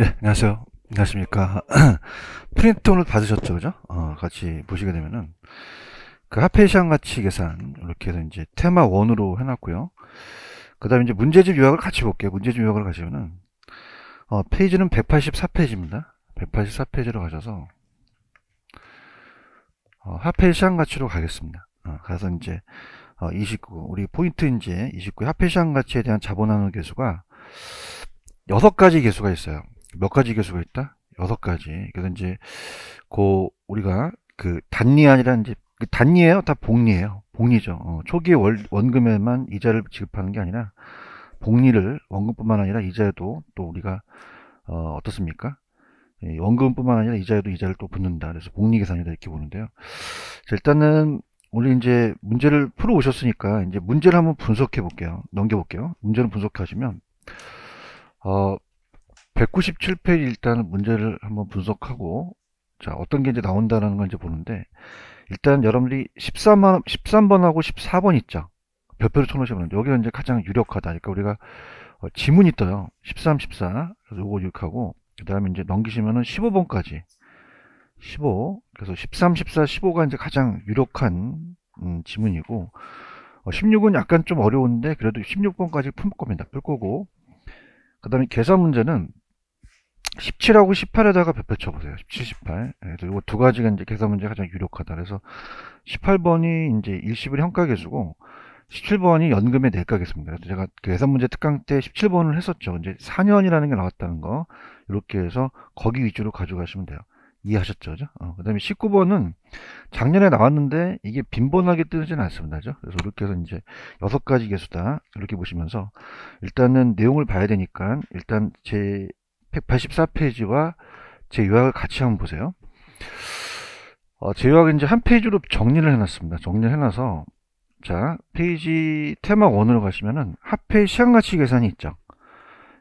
예, 안녕하세요. 안녕하십니까. 프린트 오늘 받으셨죠, 그죠? 어, 같이 보시게 되면은, 그 하페이션 가치 계산, 이렇게 해서 이제 테마 1으로 해놨고요. 그 다음에 이제 문제집 요약을 같이 볼게요. 문제집 요약을 가시면은, 어, 페이지는 184페이지입니다. 184페이지로 가셔서, 어, 하페이션 가치로 가겠습니다. 어, 가서 이제, 어, 29, 우리 포인트 이제 29 하페이션 가치에 대한 자본 나누 개수가 6가지 개수가 있어요. 몇 가지 교수가 있다? 여섯 가지. 그래서 이제 고 우리가 그 단리 아니라 이제 그 단리예요, 다 복리예요. 복리죠. 어, 초기에 월, 원금에만 이자를 지급하는 게 아니라 복리를 원금뿐만 아니라 이자에도 또 우리가 어, 어떻습니까? 예, 원금뿐만 아니라 이자에도 이자를 또 붙는다. 그래서 복리 계산이다 이렇게 보는데요. 자, 일단은 오늘 이제 문제를 풀어 오셨으니까 이제 문제를 한번 분석해 볼게요. 넘겨 볼게요. 문제를 분석하시면 어 197페이지 일단 문제를 한번 분석하고 자 어떤 게 이제 나온다는 건 이제 보는데 일단 여러분들이 13번, 13번하고 14번 있죠. 별표를 쳐놓으시면 여기가 이제 가장 유력하다. 그러니까 우리가 어, 지문이 떠요. 13, 14. 그래서 요거 유익하고 그 다음에 이제 넘기시면은 15번까지 15. 그래서 13, 14, 15가 이제 가장 유력한 음, 지문이고 어, 16은 약간 좀 어려운데 그래도 16번까지 품 겁니다. 풀 거고 그 다음에 계산 문제는 17하고 18에다가 몇표 쳐보세요. 17, 18. 예, 그리고 두 가지가 이제 계산 문제 가장 유력하다. 그래서 18번이 이제 일시불 현가계수고 17번이 연금의 내과계수입니다. 그래서 제가 그 계산 문제 특강 때 17번을 했었죠. 이제 4년이라는 게 나왔다는 거. 이렇게 해서 거기 위주로 가져가시면 돼요. 이해하셨죠? 그죠? 어, 그 다음에 19번은 작년에 나왔는데 이게 빈번하게 뜨지는 않습니다. 그죠? 그래서 이렇게 해서 이제 여섯 가지 개수다. 이렇게 보시면서 일단은 내용을 봐야 되니까 일단 제 184페이지와 제 요약을 같이 한번 보세요. 어, 제 요약은 이제 한 페이지로 정리를 해놨습니다. 정리를 해놔서 자 페이지 테마 1으로 가시면은 합해 시간가치 계산이 있죠.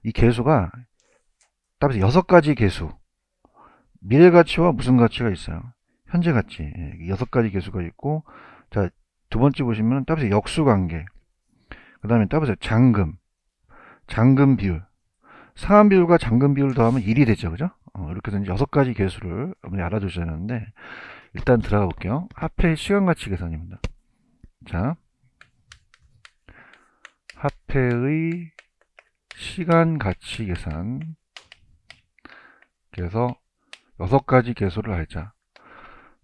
이개수가 따라서 여섯 가지 개수 미래 가치와 무슨 가치가 있어요? 현재 가치 예, 여섯 가지 개수가 있고 자 두 번째 보시면 따라서 역수 관계 그 다음에 따라서요 잔금, 잔금 비율, 상한 비율과 잠금 비율 더하면 1이 되죠. 그죠? 어, 이렇게 해서 여섯 가지 개수를 여러분이 알아두셔야 되는데 일단 들어가 볼게요. 화폐 시간 가치 계산입니다. 자, 화폐의 시간 가치 계산 그래서 여섯 가지 개수를 알자.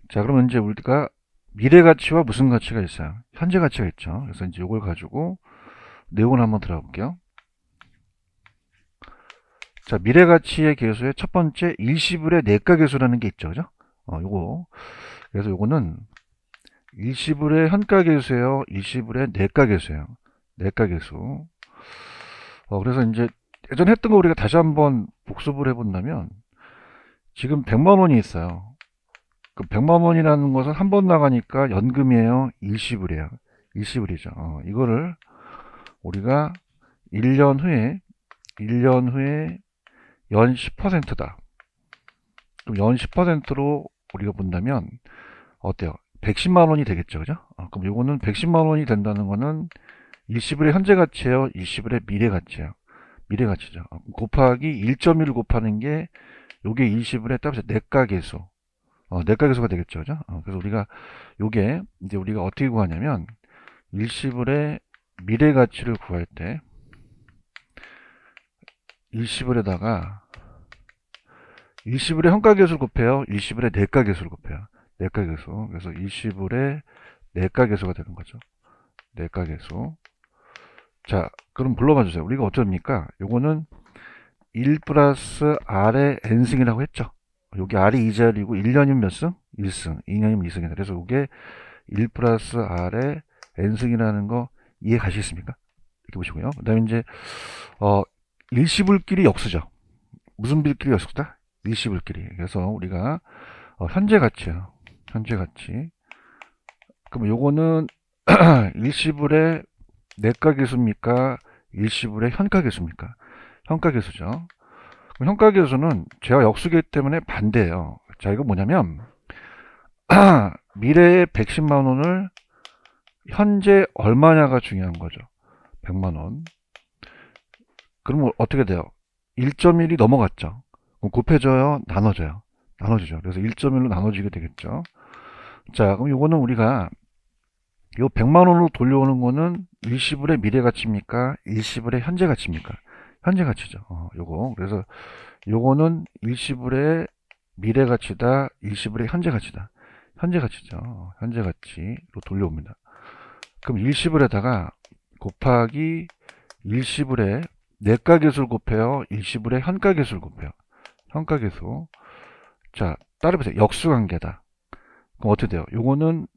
자, 그러면 이제 우리가 미래 가치와 무슨 가치가 있어요? 현재 가치가 있죠. 그래서 이제 이걸 가지고 내용을 한번 들어볼게요. 가 자, 미래 가치의 계수의 첫 번째 일시불의 내과 계수라는 게 있죠. 그죠? 어, 요거. 그래서 요거는 일시불의 현가 계수예요. 일시불의 내과 계수예요. 내과 계수. 어, 그래서 이제 예전에 했던 거 우리가 다시 한번 복습을 해 본다면 지금 100만 원이 있어요. 그 100만 원이라는 것은 한 번 나가니까 연금이에요. 일시불이에요. 일시불이죠. 어, 이거를 우리가 1년 후에 1년 후에 연 10%다. 그럼 연 10%로 우리가 본다면 어때요? 110만 원이 되겠죠. 그죠? 아, 그럼 요거는 110만 원이 된다는 거는 일시불의 현재 가치예요. 일시불의 미래 가치예요. 미래 가치죠. 아, 곱하기 1.1을 곱하는 게 요게 일시불의 따라서 내가계수. 어, 내가계수가 되겠죠. 그죠? 아, 그래서 우리가 요게 이제 우리가 어떻게 구하냐면 일시불의 미래 가치를 구할 때 일시불에다가 일시불에 현가계수를 곱해요. 일시불에 내가계수를 곱해요. 내가계수. 그래서 일시불에 내가계수가 되는 거죠. 내가계수. 자, 그럼 불러봐 주세요. 우리가 어쩝니까? 요거는 1 플러스 R의 N승이라고 했죠. 여기 R이 2자리고 1년이면 몇 승? 1승. 2년이면 2승이다. 그래서 이게 1 플러스 R의 N승이라는 거 이해 가시겠습니까? 이렇게 보시고요. 그 다음에 이제, 어, 일시불끼리 역수죠. 무슨 빌끼리 역수다? 일시불끼리. 그래서 우리가 어, 현재 가치요 현재 가치. 그럼 요거는 일시불의 내가 계수입니까? 일시불의 현가 계수입니까? 현가 계수죠. 그럼 현가 계수는 제가 역수기 때문에 반대예요. 자, 이거 뭐냐면 미래의 110만 원을 현재 얼마냐가 중요한 거죠. 100만 원. 그러면 어떻게 돼요? 1.1이 넘어갔죠. 그럼 곱해져요? 나눠져요? 나눠지죠. 그래서 1.1로 나눠지게 되겠죠. 자, 그럼 이거는 우리가 이 100만원으로 돌려오는 거는 일시불의 미래 가치입니까? 일시불의 현재 가치입니까? 현재 가치죠. 어, 요거. 그래서 요거는 일시불의 미래 가치다. 일시불의 현재 가치다. 현재 가치죠. 현재 가치로 돌려옵니다. 그럼 일시불에다가 곱하기 일시불의 내과계수를 곱해요. 일시불에 현가계수를 곱해요. 현가계수. 자, 따라보세요. 역수관계다. 그럼 어떻게 돼요? 요거는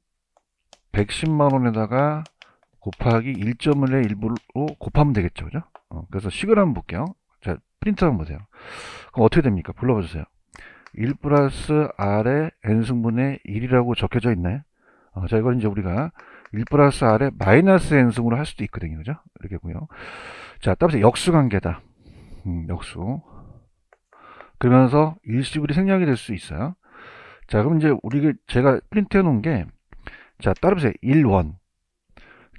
110만원에다가 곱하기 1.1의 일부로 곱하면 되겠죠. 그죠? 어, 그래서 식을 한번 볼게요. 자, 프린트 한번 보세요. 그럼 어떻게 됩니까? 불러보세요1 플러스 R의 N승분의 1이라고 적혀져 있네 어, 자, 이걸 이제 우리가 1 플러스 r에 마이너스 n승으로 할 수도 있거든요. 그죠? 이렇게고요. 자, 따라서 역수관계다. 음, 역수. 그러면서 일시불이 생략이 될 수 있어요. 자, 그럼 이제 우리 제가 프린트해 놓은 게 자, 따라서 1원.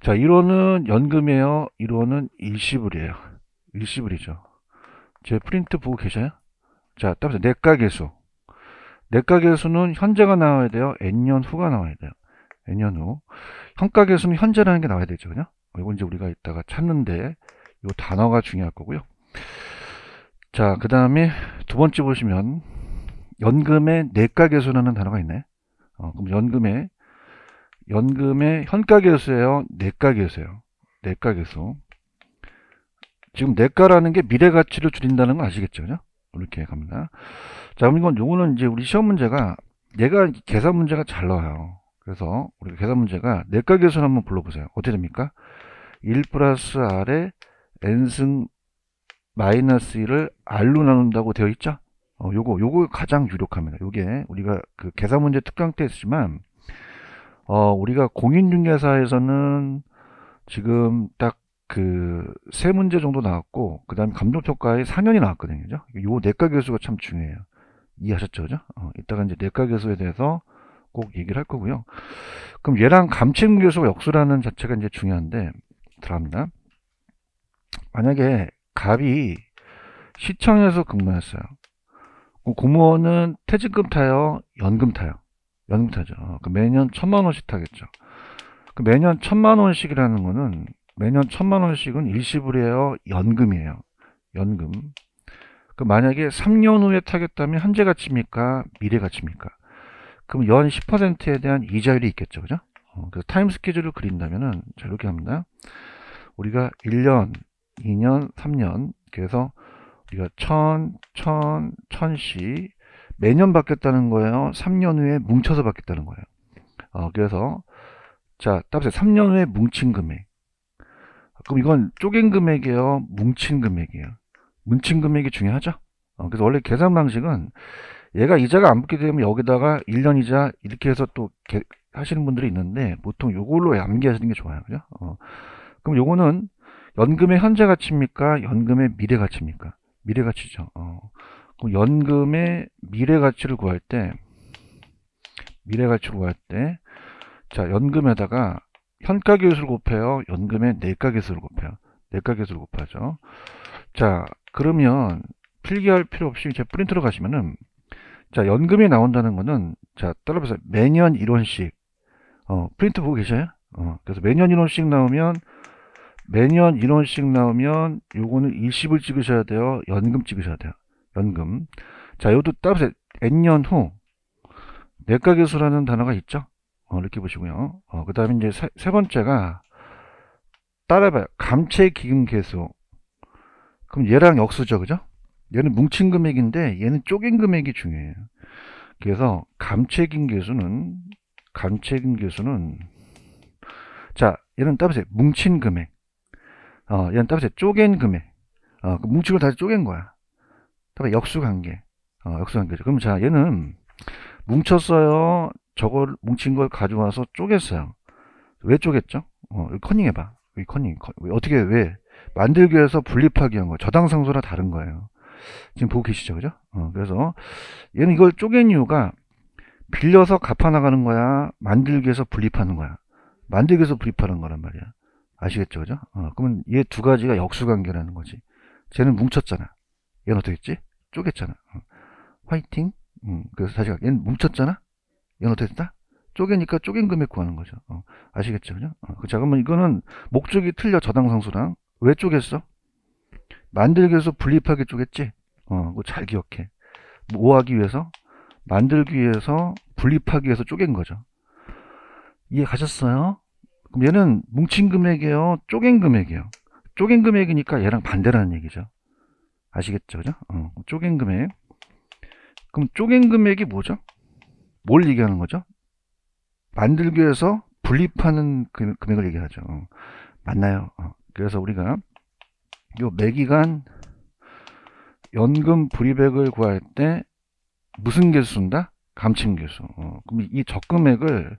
자, 1원은 연금이에요. 1원은 일시불이에요. 일시불이죠. 제 프린트 보고 계셔요? 자, 따라서 내가계수. 내가계수는 현재가 나와야 돼요. n년 후가 나와야 돼요. n년 후. 평가 계수는 현재라는 게 나와야 되죠. 그냥? 이건 이제 우리가 이따가 찾는데 이 단어가 중요할 거고요. 자, 그 다음에 두 번째 보시면 연금의 내가 계수라는 단어가 있네. 어, 그럼 연금의 연금의 현가 계수예요. 내가 계수예요. 내가 계수. 지금 내가라는 게 미래 가치를 줄인다는 거 아시겠죠? 그죠? 이렇게 갑니다. 자, 그럼 이건 요거는 이제 우리 시험 문제가 얘가 계산 문제가 잘 나와요. 그래서 우리 계산 문제가 내과 계를 한번 불러보세요. 어떻게 됩니까? 1 플러스 R에 N승 마이너스 1을 R로 나눈다고 되어 있죠? 어, 요거, 요거 가장 유력합니다. 요게 우리가 그 계산 문제 특강 때 했지만, 어, 우리가 공인중개사에서는 지금 딱 그 세 문제 정도 나왔고, 그 다음에 감정평가에 4년이 나왔거든요. 그죠? 요 내과 교수가 참 중요해요. 이해하셨죠? 그죠? 어, 이따가 이제 내과 교수에 대해서 꼭 얘기를 할 거고요. 그럼 얘랑 감침교수가 역수라는 자체가 이제 중요한데 들어갑니다. 만약에 갑이 시청에서 근무했어요. 공무원은 퇴직금 타요? 연금 타요? 연금 타죠. 그러니까 매년 천만 원씩 타겠죠. 그러니까 매년 천만 원씩이라는 거는 매년 천만 원씩은 일시불이에요? 연금이에요. 연금. 그러니까 만약에 3년 후에 타겠다면 현재 가치입니까? 미래 가치입니까? 그럼 연 10%에 대한 이자율이 있겠죠. 그죠? 어, 그래서 타임 스케줄을 그린다면은 자, 이렇게 합니다. 우리가 1년, 2년, 3년 그래서 우리가 천, 천, 천시 매년 받겠다는 거예요. 3년 후에 뭉쳐서 받겠다는 거예요. 어, 그래서 자, 따보세요. 3년 후에 뭉친 금액. 그럼 이건 쪼갠 금액이에요? 뭉친 금액이에요? 뭉친 금액이 중요하죠? 어, 그래서 원래 계산 방식은 얘가 이자가 안 붙게 되면 여기다가 1년 이자 이렇게 해서 또 개, 하시는 분들이 있는데 보통 요걸로 암기하시는 게 좋아요. 그죠? 어. 그럼 요거는 연금의 현재 가치입니까? 연금의 미래 가치입니까? 미래 가치죠. 어. 그럼 연금의 미래 가치를 구할 때 미래 가치를 구할 때 자, 연금에다가 현가 계수를 곱해요. 연금의 내가 계수를 곱해요. 내가 계수를 곱하죠. 자, 그러면 필기할 필요 없이 제 프린트로 가시면은 자, 연금이 나온다는 거는 자, 따라서 매년 1원씩. 어, 프린트 보고 계셔요? 어, 그래서 매년 1원씩 나오면 매년 1원씩 나오면 요거는 2 0을 찍으셔야 돼요. 연금 찍으셔야 돼요. 연금. 자, 요것도 따라보세요. N년 후 내과교수라는 단어가 있죠. 어, 이렇게 보시고요. 어, 그 다음에 이제 세, 세 번째가 따라봐요. 감채기금 계수 그럼 얘랑 역수죠. 그죠? 얘는 뭉친 금액인데 얘는 쪼갠 금액이 중요해요. 그래서 감채인 계수는 감채인 계수는 자 얘는 따보세요. 뭉친 금액 어, 얘는 따보세요. 쪼갠 금액 어, 그 뭉치고 다시 쪼갠 거야. 따봐 역수관계 어, 역수관계죠. 그럼 자 얘는 뭉쳤어요. 저걸 뭉친 걸 가져와서 쪼갰어요. 왜 쪼갰죠? 어, 커닝 해봐. 커닝, 커닝. 어떻게 왜 만들기 위해서 분립하기 한 거예요. 저당 상소랑 다른 거예요. 지금 보고 계시죠, 그죠? 어, 그래서 얘는 이걸 쪼갠 이유가 빌려서 갚아나가는 거야, 만들기 위해서 분립하는 거야. 만들기 위해서 분립하는 거란 말이야. 아시겠죠, 그죠? 어, 그러면 얘 두 가지가 역수관계라는 거지. 쟤는 뭉쳤잖아. 얘는 어떻게 했지? 쪼갰잖아. 어. 화이팅. 음, 그래서 다시 가. 얘는 뭉쳤잖아. 얘는 어떻게 됐다 쪼개니까 쪼갠 금액 구하는 거죠. 어, 아시겠죠? 그죠? 어, 그 자, 그러면 이거는 목적이 틀려 저당상수랑. 왜 쪼갰어? 만들기 위해서 분립하게 쪼갰지? 어, 잘 기억해. 뭐 하기 위해서? 만들기 위해서, 분립하기 위해서 쪼갠 거죠. 이해 가셨어요? 그럼 얘는 뭉친 금액이에요? 쪼갠 금액이에요? 쪼갠 금액이니까 얘랑 반대라는 얘기죠. 아시겠죠? 그죠? 어, 쪼갠 금액. 그럼 쪼갠 금액이 뭐죠? 뭘 얘기하는 거죠? 만들기 위해서 분립하는 금액을 얘기하죠. 어, 맞나요? 어, 그래서 우리가 요 매기간 연금 불이백을 구할 때 무슨 계수인다? 감침 계수. 어, 그럼 이 적금액을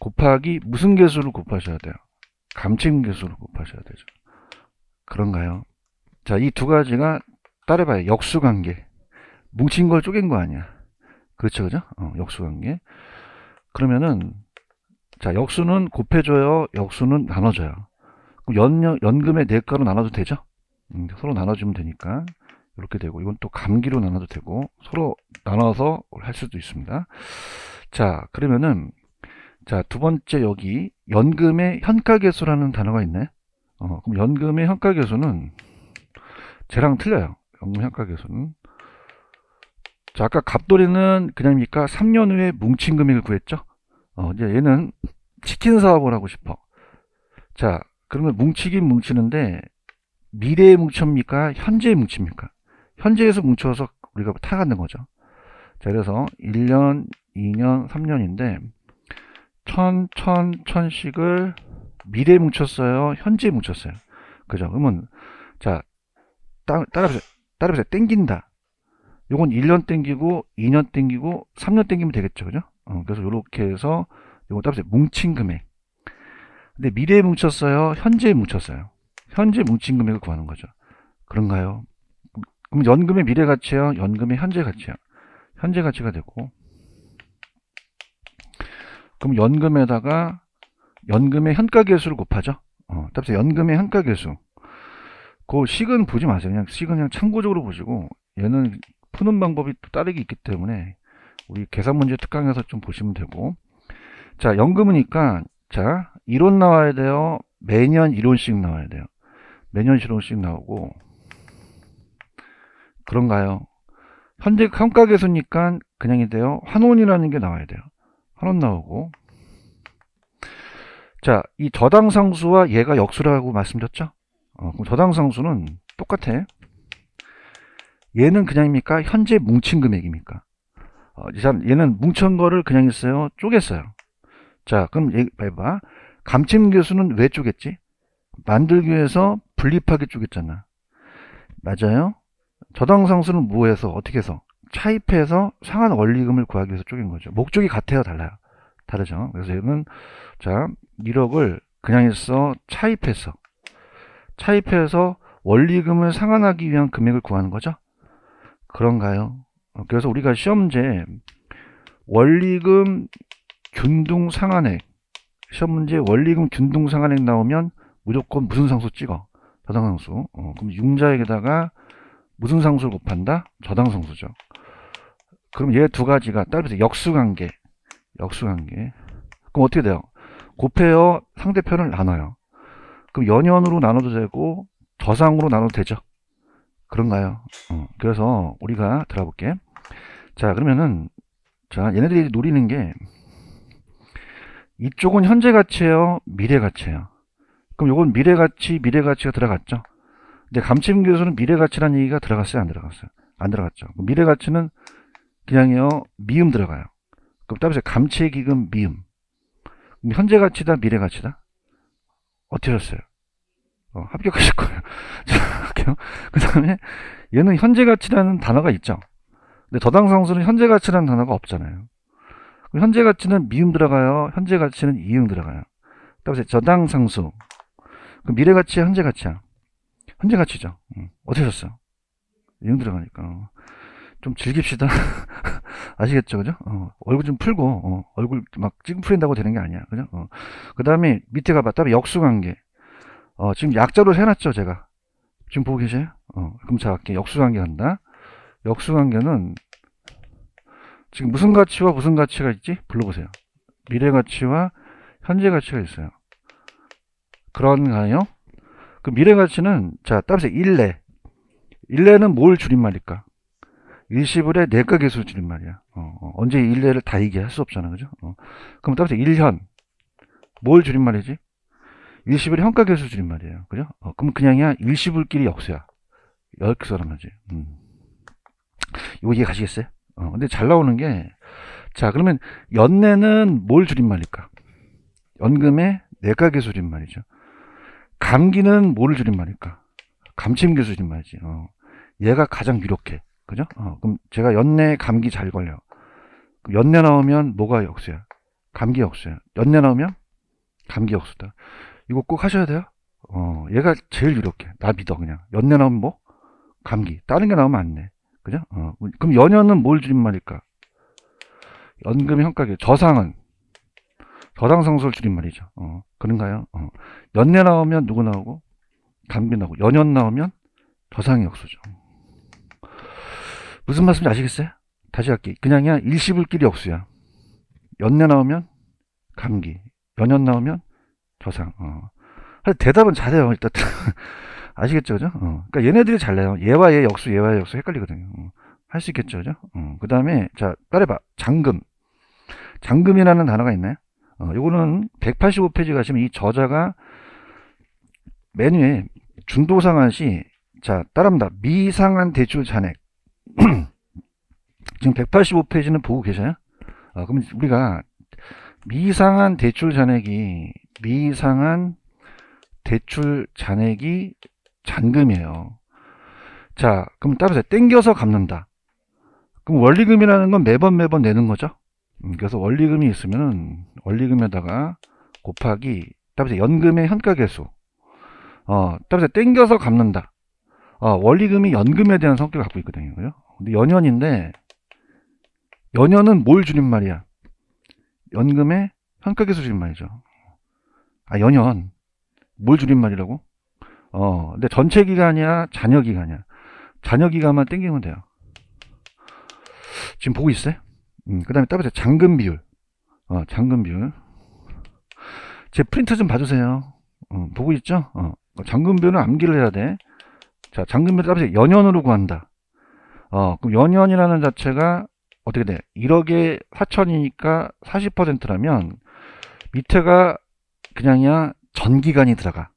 곱하기 무슨 계수를 곱하셔야 돼요? 감침 계수를 곱하셔야 되죠. 그런가요? 자, 이 두 가지가 따라봐요. 역수관계. 뭉친 걸 쪼갠 거 아니야. 그렇죠, 그죠? 어, 역수관계. 그러면은 자 역수는 곱해줘요. 역수는 나눠줘요. 그럼 연, 연금의 내가로 네 나눠도 되죠? 음, 서로 나눠주면 되니까 이렇게 되고 이건 또 감기로 나눠도 되고 서로 나눠서 할 수도 있습니다. 자 그러면은 자 두 번째 여기 연금의 현가계수라는 단어가 있네. 어, 그럼 연금의 현가계수는 쟤랑 틀려요. 연금 현가계수는 자 아까 갑돌이는 그냥입니까 3년 후에 뭉친 금액을 구했죠. 어, 이제 얘는 치킨 사업을 하고 싶어. 자 그러면 뭉치긴 뭉치는데 미래의 뭉쳐입니까? 현재의 뭉칩니까? 현재에서 뭉쳐서 우리가 타가는 거죠. 자, 그래서 1년, 2년, 3년인데 천, 천, 천씩을 미래에 뭉쳤어요? 현재에 뭉쳤어요? 그죠? 그러면 자, 따라보세요. 따라보세요. 땡긴다. 요건 1년 땡기고 2년 땡기고 3년 땡기면 되겠죠. 그죠? 어, 그래서 요렇게 해서 요거 따라보세요. 뭉친 금액. 근데 미래에 뭉쳤어요? 현재에 뭉쳤어요? 현재 뭉친 금액을 구하는 거죠. 그런가요? 그럼 연금의 미래 가치야, 연금의 현재 가치야. 현재 가치가 되고 그럼 연금에다가 연금의 현가계수를 곱하죠. 어, 따라서 연금의 현가계수. 그 식은 보지 마세요. 그냥 식은 그냥 참고적으로 보시고 얘는 푸는 방법이 또따르기 있기 때문에 우리 계산 문제 특강에서 좀 보시면 되고 자 연금이니까 자 이론 나와야 돼요. 매년 이론씩 나와야 돼요. 매년 실험씩 나오고 그런가요? 현재 평가계수니까 그냥인데요. 환원이라는 게 나와야 돼요. 환원 나오고 자, 이 저당상수와 얘가 역수라고 말씀드렸죠? 어, 그럼 저당상수는 똑같아. 얘는 그냥입니까? 현재 뭉친 금액입니까? 어, 이 사람, 얘는 뭉친 거를 그냥 있어요? 쪼갰어요. 자, 그럼 얘, 봐봐. 감침 교수는 왜 쪼갰지? 만들기 위해서 분립하게 쪼갰잖아. 맞아요? 저당상수는 뭐해서 어떻게 해서 차입해서 상한 원리금을 구하기 위해서 쪽인 거죠. 목적이 같아요, 달라요. 다르죠. 그래서 얘는 자 1억을 그냥 있어 차입해서 차입해서 원리금을 상환하기 위한 금액을 구하는 거죠. 그런가요? 어, 그래서 우리가 시험제 원리금 균등상환액 시험 문제 원리금 균등상환액 나오면 무조건 무슨 상수 찍어 저당상수 어, 그럼 융자액에다가 무슨 상수를 곱한다? 저당상수죠 그럼 얘 두 가지가 따로서 역수관계 역수관계 그럼 어떻게 돼요? 곱해요 상대편을 나눠요 그럼 연연으로 나눠도 되고 저상으로 나눠도 되죠 그런가요? 어, 그래서 우리가 들어볼게 자 그러면은 자 얘네들이 노리는 게 이쪽은 현재 가치예요 미래 가치예요 그럼 이건 미래가치, 미래가치가 들어갔죠. 근데 감침교수는 미래가치란 얘기가 들어갔어요? 안 들어갔어요? 안 들어갔죠. 미래가치는 그냥요, 미음 들어가요. 그럼 따보세요. 감채기금 미음. 현재가치다, 미래가치다? 어떠셨어요? 떻 어, 합격하실 거예요. 그 다음에 얘는 현재가치라는 단어가 있죠. 근데 저당상수는 현재가치라는 단어가 없잖아요. 그럼 현재가치는 미음 들어가요. 현재가치는 이응 들어가요. 따보세요. 저당상수. 그 미래 가치, 현재 가치야. 현재 가치죠. 응. 음. 어떻게 샀어? 이용 들어가니까. 어. 좀 즐깁시다. 아시겠죠? 그죠? 어. 얼굴 좀 풀고, 어. 얼굴 막 찡푸린다고 되는 게 아니야. 그죠? 어. 그 다음에 밑에 가봤다. 역수관계. 어, 지금 약자로 해놨죠, 제가. 지금 보고 계세요? 그럼 자, 갈게. 역수관계 한다. 역수관계는 지금 무슨 가치와 무슨 가치가 있지? 불러보세요. 미래 가치와 현재 가치가 있어요. 그런가요? 그 미래 가치는 자 따라서 일례 일례는 뭘 줄임말일까? 일시불의 내과 개수를 줄임말이야. 어, 어. 언제 일례를 다 얘기할 수 없잖아, 그죠? 어. 그럼 따라서 일현 뭘 줄임말이지? 일시불의 현가 개수 줄임말이에요, 그죠? 어, 그럼 그냥이야 일시불끼리 역수야. 역수라는지. 음. 이거 이해 가시겠어요? 어, 근데 잘 나오는 게 자, 그러면 연내는 뭘 줄임말일까? 연금의 내가 개수인 말이죠. 감기는 뭐를 줄인말일까 감침기 줄임말이지. 어. 얘가 가장 유력해. 그죠? 어, 그럼 제가 연내 감기 잘 걸려. 연내 나오면 뭐가 역수야? 감기 역수야. 연내 나오면 감기 역수다. 이거 꼭 하셔야 돼요. 어, 얘가 제일 유력해. 나 믿어 그냥. 연내 나오면 뭐? 감기. 다른 게 나오면 안 돼. 그죠? 어, 그럼 연연은 뭘줄인말일까 연금 현가계 저상은 저당상수를 줄인말이죠 어, 그런가요? 어. 연내 나오면 누구 나오고? 강비 나오고 연연 나오면 저상역수죠. 무슨 말씀인지 아시겠어요? 다시 할게 그냥 그냥 일시불길이 역수야. 연내 나오면 감기, 연연 나오면 저상. 어. 대답은 잘해요. 일단 아시겠죠, 그죠? 어. 그니까 얘네들이 잘해요. 얘와 얘 역수, 얘와 얘 역수 헷갈리거든요. 어. 할수 있겠죠, 그죠? 어. 그 다음에 자 따라해봐. 잠금잠금이라는 단어가 있나요? 어, 요거는 185페이지 가시면 이 저자가 메뉴에 중도 상환 시, 자, 따릅니다 미상한 대출 잔액. 지금 185페이지는 보고 계셔요? 어, 그럼 우리가 미상한 대출 잔액이, 미상한 대출 잔액이 잔금이에요. 자, 그럼 따라서 땡겨서 갚는다. 그럼 원리금이라는 건 매번 매번 내는 거죠? 음, 그래서 원리금이 있으면 원리금에다가 곱하기 따라서 연금의 현가계수 어, 따라서 땡겨서 갚는다 어, 원리금이 연금에 대한 성격을 갖고 있거든요 그죠? 근데 연연인데 연연은 뭘 줄인 말이야 연금의 현가계수 줄인 말이죠 아 연연 뭘 줄인 말이라고? 어, 근데 전체 기간이야 잔여 기간이야 잔여 기간만 땡기면 돼요 지금 보고 있어요? 음, 그 다음에 따보세요. 잔금 비율. 어, 잔금 비율. 제 프린트 좀 봐주세요. 어, 보고 있죠? 어, 잔금 어, 비율은 암기를 해야 돼. 자, 잔금 비율 따보세요. 연연으로 구한다. 어, 그럼 연연이라는 자체가 어떻게 돼? 1억에 4천이니까 40%라면 밑에가 그냥이야 전기간이 들어가.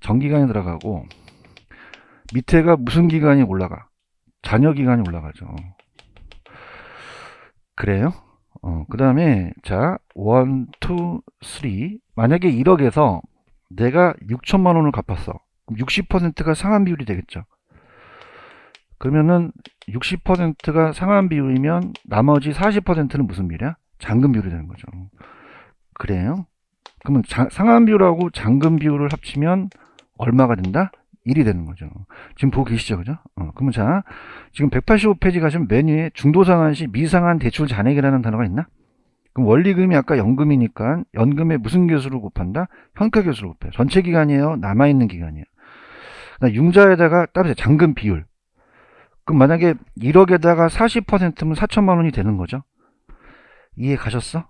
전기간이 들어가고 밑에가 무슨 기간이 올라가? 잔여기간이 올라가죠. 그래요? 어, 그 다음에 자 1, 2, 3 만약에 1억에서 내가 6천만 원을 갚았어 그럼 60%가 상환 비율이 되겠죠 그러면은 60%가 상환 비율이면 나머지 40%는 무슨 비율이야? 잔금 비율이 되는 거죠 그래요? 그러면 자, 상환 비율하고 잔금 비율을 합치면 얼마가 된다? 1이 되는 거죠. 지금 보고 계시죠? 그죠? 어, 그러면 자, 지금 185페이지 가시면 메뉴에 중도상환 시미상환 대출 잔액이라는 단어가 있나? 그럼 원리금이 아까 연금이니까 연금에 무슨 개수로 곱한다? 현가 개수로 곱해요. 전체 기간이에요? 남아있는 기간이에요. 융자에다가 따로 잔금 비율. 그럼 만약에 1억에다가 40%면 4천만 원이 되는 거죠. 이해 가셨어?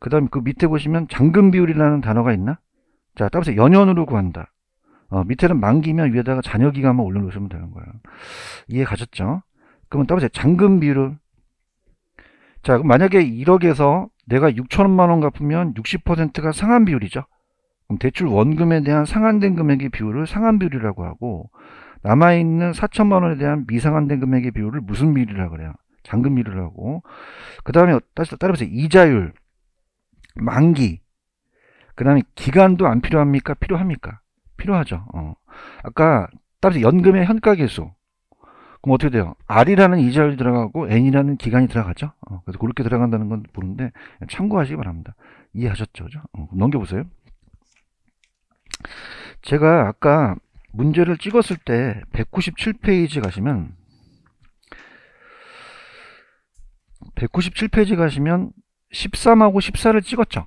그 다음에 그 밑에 보시면 잔금 비율이라는 단어가 있나? 자, 따로 연연으로 구한다. 어, 밑에는 만기면 위에다가 잔여 기간만 올려놓으시면 되는 거예요. 이해 가셨죠? 그러면 따로세요 잔금 비율. 자, 그럼 만약에 1억에서 내가 6천만 원 갚으면 60%가 상한 비율이죠. 그럼 대출 원금에 대한 상한된 금액의 비율을 상한 비율이라고 하고 남아있는 4천만 원에 대한 미상한된 금액의 비율을 무슨 비율이라고 그래요? 잔금 비율이라고. 그 다음에 다시 따라보세요. 이자율, 만기, 그 다음에 기간도 안 필요합니까? 필요합니까? 필요하죠. 어. 아까 따라서 연금의 현가계수 그럼 어떻게 돼요? R이라는 이자율이 들어가고 N이라는 기간이 들어가죠. 어, 그래서 그렇게 들어간다는 건 보는데 참고하시기 바랍니다. 이해하셨죠? 그죠? 어, 넘겨보세요. 제가 아까 문제를 찍었을 때 197페이지 가시면 197페이지 가시면 13하고 14를 찍었죠.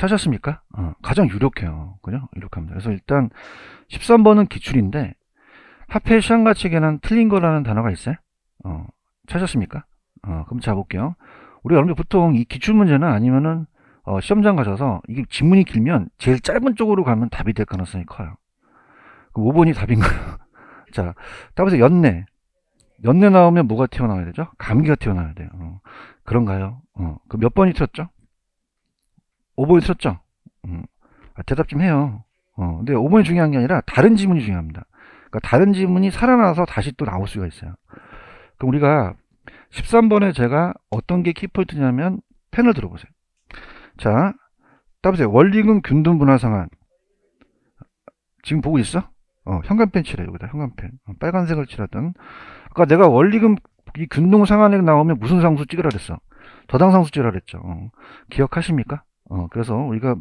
찾았습니까? 어, 가장 유력해요. 그죠? 이렇게 합니다 그래서 일단 13번은 기출인데 화폐 시장가치계는 틀린 거라는 단어가 있어요. 어, 찾았습니까? 어, 그럼 잡을게요 우리 여러분들 보통 이 기출 문제는 아니면은 어, 시험장 가셔서 이게 지문이 길면 제일 짧은 쪽으로 가면 답이 될 가능성이 커요. 5번이 답인가요? 자, 따라서 연내. 연내 나오면 뭐가 튀어나와야 되죠? 감기가 튀어나와야 돼요. 어, 그런가요? 어, 그몇 번이 튀었죠? 5번 이 썼죠? 음, 대답 좀 해요. 어, 근데 5번이 중요한 게 아니라 다른 지문이 중요합니다. 그러니까 다른 지문이 살아나서 다시 또 나올 수가 있어요. 그럼 우리가 13번에 제가 어떤 게 키포인트냐면 펜을 들어보세요. 자, 따보세요. 원리금 균등 분화 상한. 지금 보고 있어? 어, 현관펜 칠해, 여기다 현관펜. 어, 빨간색을 칠하던. 아까 내가 원리금, 이 균동 상한액 나오면 무슨 상수 찍으라 그랬어? 더 당 상수 찍으라 그랬죠. 어, 기억하십니까? 어, 그래서 우리가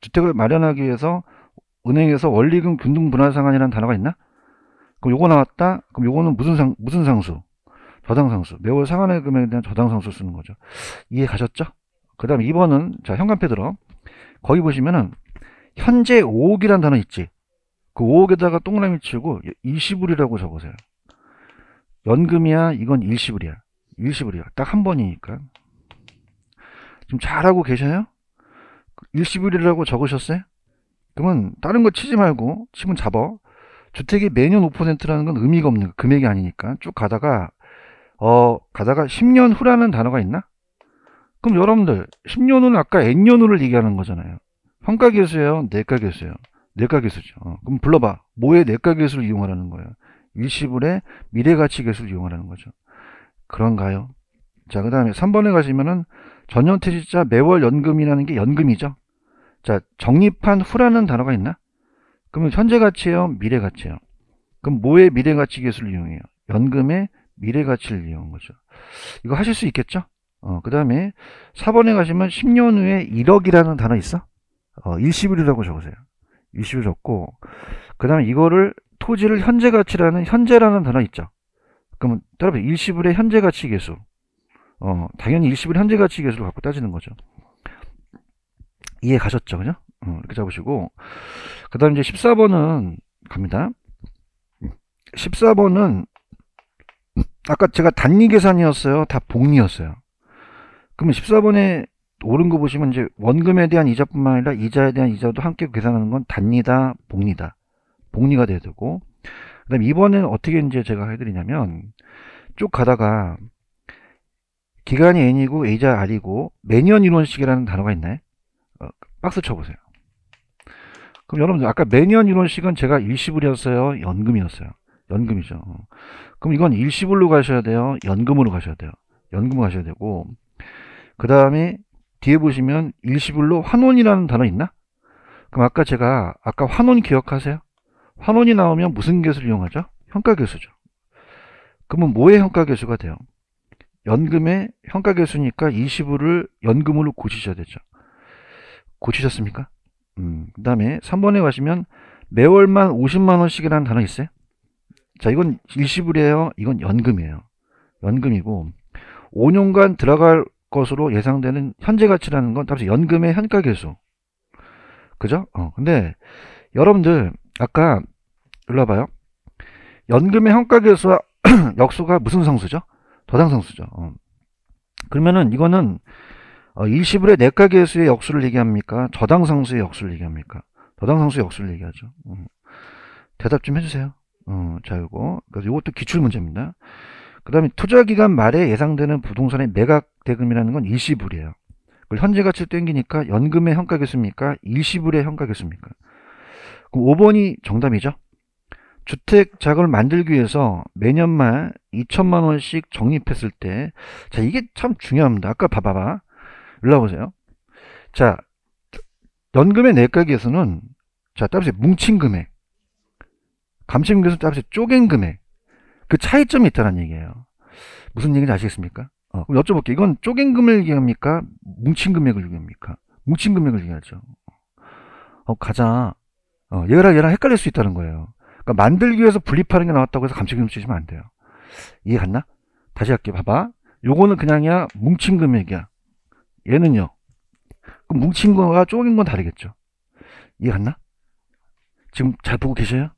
주택을 마련하기 위해서 은행에서 원리금 균등 분할 상한이라는 단어가 있나? 그럼 요거 나왔다. 그럼 요거는 무슨 상 무슨 상수? 저당 상수. 매월 상한의 금액에 대한 저당 상수 쓰는 거죠. 이해 가셨죠? 그다음 2번은 자, 현관패 들어. 거기 보시면은 현재 5억이란 단어 있지. 그 5억에다가 동그라미 치고 일시불이라고 적으세요. 연금이야, 이건 일시불이야. 일시불이야. 딱 한 번이니까. 지금 잘하고 계셔요? 일시불이라고 적으셨어요? 그러면 다른 거 치지 말고 치면 잡어. 주택이 매년 5%라는 건 의미가 없는 금액이 아니니까 쭉 가다가 어 가다가 10년 후라는 단어가 있나? 그럼 여러분들 10년 후는 아까 n년 후를 얘기하는 거잖아요. 평가 계수예요, 내가 계수예요. 내가 계수죠. 어, 그럼 불러봐. 뭐에 내가 계수를 이용하라는 거예요. 일시불의 미래 가치 계수를 이용하라는 거죠. 그런가요? 자, 그 다음에 3번에 가시면은 전년퇴직자 매월 연금이라는 게 연금이죠. 자, 정립한 후라는 단어가 있나? 그러면 현재 가치예요? 미래 가치예요? 그럼 뭐의 미래 가치 기술을 이용해요? 연금의 미래 가치를 이용한 거죠. 이거 하실 수 있겠죠? 어, 그 다음에 4번에 가시면 10년 후에 1억이라는 단어 있어? 어, 일시불이라고 적으세요. 일시불 적고 그 다음에 이거를 토지를 현재 가치라는 현재라는 단어 있죠. 그러면 따라서 일시불의 현재 가치 계수 어, 당연히 일시불 현재 가치 계수를 갖고 따지는 거죠. 이해 가셨죠? 그죠? 어, 이렇게 잡으시고 그 다음 이제 14번은 갑니다. 14번은 아까 제가 단위 계산이었어요. 다 복리였어요. 그러면 14번에 오른 거 보시면 이제 원금에 대한 이자뿐만 아니라 이자에 대한 이자도 함께 계산하는 건단위다 복리다. 복리가 돼야 되고. 그다음 이번은 어떻게 이제 제가 해 드리냐면 쭉 가다가 기간이 n이고 a자 r이고 매년 이론식이라는 단어가 있나요? 박스 쳐보세요. 그럼 여러분들 아까 매년 이론식은 제가 일시불이었어요? 연금이었어요. 연금이죠. 어. 그럼 이건 일시불로 가셔야 돼요? 연금으로 가셔야 돼요. 연금으로 가셔야 되고 그 다음에 뒤에 보시면 일시불로 환원이라는 단어 있나? 그럼 아까 제가 아까 환원 기억하세요? 환원이 나오면 무슨 계수를 이용하죠? 현가계수죠. 그러면 뭐의 현가계수가 돼요? 연금의 현가계수니까 일시불을 연금으로 고치셔야 되죠. 고치셨습니까? 음, 그 다음에 3번에 가시면 매월만 50만원씩이라는 단어 있어요? 자, 이건 일시불이에요. 이건 연금이에요. 연금이고, 5년간 들어갈 것으로 예상되는 현재 가치라는 건다시 연금의 현가 계수. 그죠? 어, 근데 여러분들, 아까, 눌러봐요 연금의 현가 계수와 역수가 무슨 상수죠? 도당 상수죠. 어. 그러면은 이거는 어, 일시불의 내가계수의 역수를 얘기합니까? 저당상수의 역수를 얘기합니까? 저당상수의 역수를 얘기하죠. 음. 대답 좀 해주세요. 어, 자, 요거 그래서 이것도 기출문제입니다. 그 다음에 투자기간 말에 예상되는 부동산의 매각대금이라는 건 일시불이에요. 그걸 현재가치를 땡기니까 연금의 현가계수입니까? 일시불의 현가계수입니까? 그럼 5번이 정답이죠. 주택 자금을 만들기 위해서 매년 말 2천만 원씩 적립했을 때자 이게 참 중요합니다. 아까 봐봐봐. 올라보세요. 자, 연금의 내각에서는 자, 따로 뭉친 금액, 감시금액에서따로 쪼갠 금액, 그 차이점이 있다는 얘기예요. 무슨 얘기인지 아시겠습니까? 어, 그럼 여쭤볼게요. 이건 쪼갠 금액을 얘기합니까? 뭉친 금액을 얘기합니까? 뭉친 금액을 얘기하죠. 어, 가자. 어, 얘랑 얘랑 헷갈릴 수 있다는 거예요. 그러니까 만들기 위해서 분립하는 게 나왔다고 해서 감시금 쓰시면 안 돼요. 이해 갔나? 다시 할게. 요 봐봐. 요거는 그냥이야. 뭉친 금액이야. 얘는요. 뭉친 거와 쪼갠 건 다르겠죠. 이해 갔나? 지금 잘 보고 계셔요?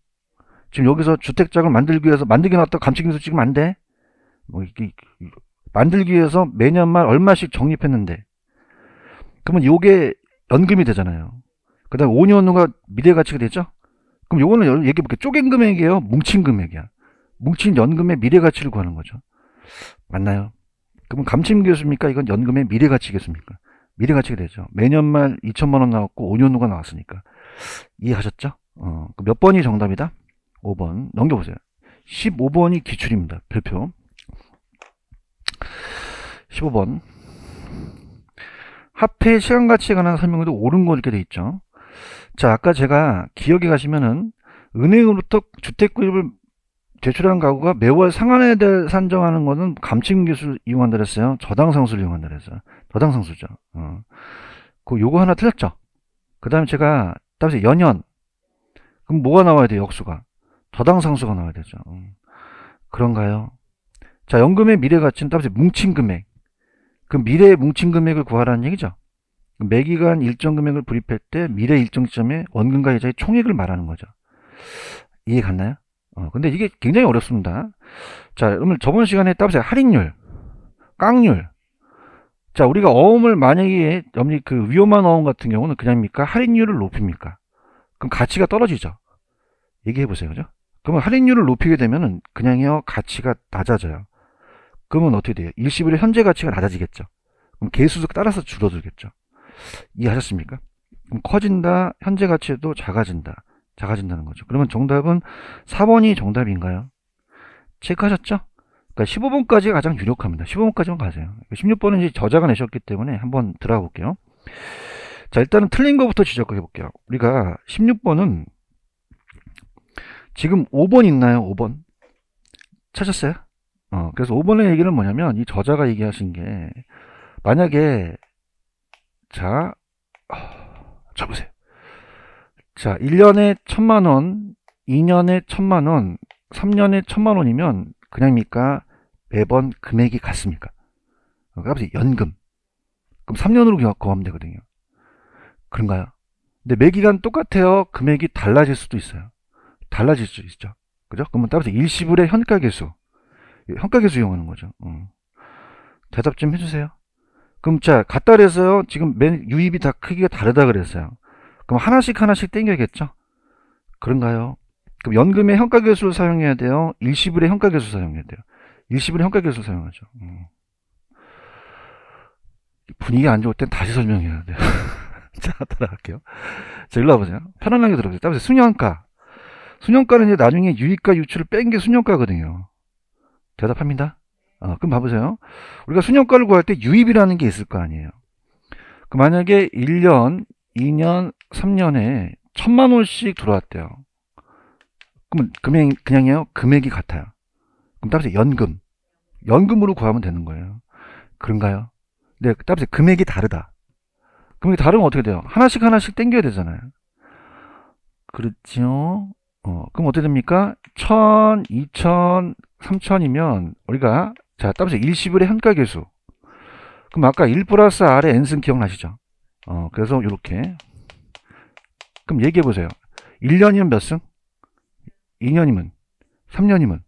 지금 여기서 주택장을 만들기 위해서 만들기 놨다 감치기면서 찍으면 안 돼. 뭐 이게 만들기 위해서 매년만 얼마씩 적립했는데 그러면 이게 연금이 되잖아요. 그다음 5년 후가 미래 가치가 되죠. 그럼 요거는 얘기해 볼게요. 쪼갠 금액이에요. 뭉친 금액이야. 뭉친 연금의 미래 가치를 구하는 거죠. 맞나요? 그럼 감침기수입니까 이건 연금의 미래가치겠습니까? 미래가치가 되죠. 매년 말 2천만 원 나왔고 5년 후가 나왔으니까. 이해하셨죠? 어, 몇 번이 정답이다? 5번. 넘겨보세요. 15번이 기출입니다. 별표. 15번. 합폐의 시간 가치에 관한 설명에도 옳은 거 이렇게 돼 있죠. 자, 아까 제가 기억에 가시면은 은행으로부터 주택 구입을 제출하는 가구가 매월 상한에 대해 산정하는 것은 감침 기술 이용한다 그랬어요. 저당 상수를 이용한다 그랬어요. 저당 상수죠. 어. 그 요거 하나 틀렸죠. 그 다음에 제가 따라서 연연 그럼 뭐가 나와야 돼요? 역수가 저당 상수가 나와야 되죠. 음. 그런가요? 자 연금의 미래 가치는 따라서 뭉친 금액 그 미래의 뭉친 금액을 구하라는 얘기죠. 매기간 일정 금액을 불입할 때 미래 일정 시 점에 원금과 이자의 총액을 말하는 거죠. 이해 갔나요? 어, 근데 이게 굉장히 어렵습니다. 자, 여러분 저번 시간에 따보세요. 할인율, 깡률. 자, 우리가 어음을 만약에 염리 그 위험한 어음 같은 경우는 그냥입니까? 할인율을 높입니까? 그럼 가치가 떨어지죠. 얘기해 보세요, 그죠? 그러면 할인율을 높이게 되면은 그냥요 가치가 낮아져요. 그러면 어떻게 돼요? 일시불의 현재 가치가 낮아지겠죠. 그럼 개수도 따라서 줄어들겠죠. 이해하셨습니까? 커진다, 현재 가치도 작아진다. 작아진다는 거죠. 그러면 정답은 4번이 정답인가요? 체크하셨죠? 그러니까 15번까지 가장 유력합니다. 15번까지만 가세요. 16번은 이제 저자가 내셨기 때문에 한번 들어가 볼게요. 자, 일단은 틀린 것부터 지적해 볼게요. 우리가 16번은 지금 5번 있나요? 5번? 찾았어요? 어, 그래서 5번의 얘기는 뭐냐면 이 저자가 얘기하신 게 만약에 자, 어, 저 보세요. 자, 1년에 천만 원, 2년에 천만 원, 3년에 천만 원이면 그냥입니까? 매번 금액이 같습니까? 값이 그러니까 연금. 그럼 3년으로 구하면 되거든요. 그런가요? 근데 매기간 똑같아요. 금액이 달라질 수도 있어요. 달라질 수 있죠. 그죠? 그러면 따라서 일시불의 현가계수. 현가계수 이용하는 거죠. 어. 대답 좀 해주세요. 그럼 자, 갖다 그래서요 지금 맨 유입이 다 크기가 다르다 그랬어요. 그럼 하나씩 하나씩 땡겨야겠죠? 그런가요? 그럼 연금의 현가계수를 사용해야 돼요? 일시불의 현가계수 를 사용해야 돼요? 일시불의 현가계수 를 사용하죠. 음. 분위기 안 좋을 땐 다시 설명해야 돼요. 자, 따라갈게요. 자, 일로 와보세요. 편안하게 들어보세요. 따라서 수년가. 수년가는 이제 나중에 유익과 유출을 뺀게 수년가거든요. 대답합니다. 어, 그럼 봐보세요. 우리가 수년가를 구할 때 유입이라는 게 있을 거 아니에요. 그 만약에 1년 2년, 3년에 천만 원씩 들어왔대요. 그러면 금액 그냥요 금액이 같아요. 그럼 따라서 연금, 연금으로 구하면 되는 거예요. 그런가요? 네, 따라서 금액이 다르다. 금액이 다르면 어떻게 돼요? 하나씩 하나씩 땡겨야 되잖아요. 그렇죠? 어, 그럼 어떻게 됩니까? 천, 이천, 삼천이면 우리가 자, 따라서 일시불의 현가 계수. 그럼 아까 1 플러스 아래 n승 기억나시죠? 어, 그래서 이렇게 그럼 얘기해 보세요. 1년이면 몇 승? 2년이면? 3년이면?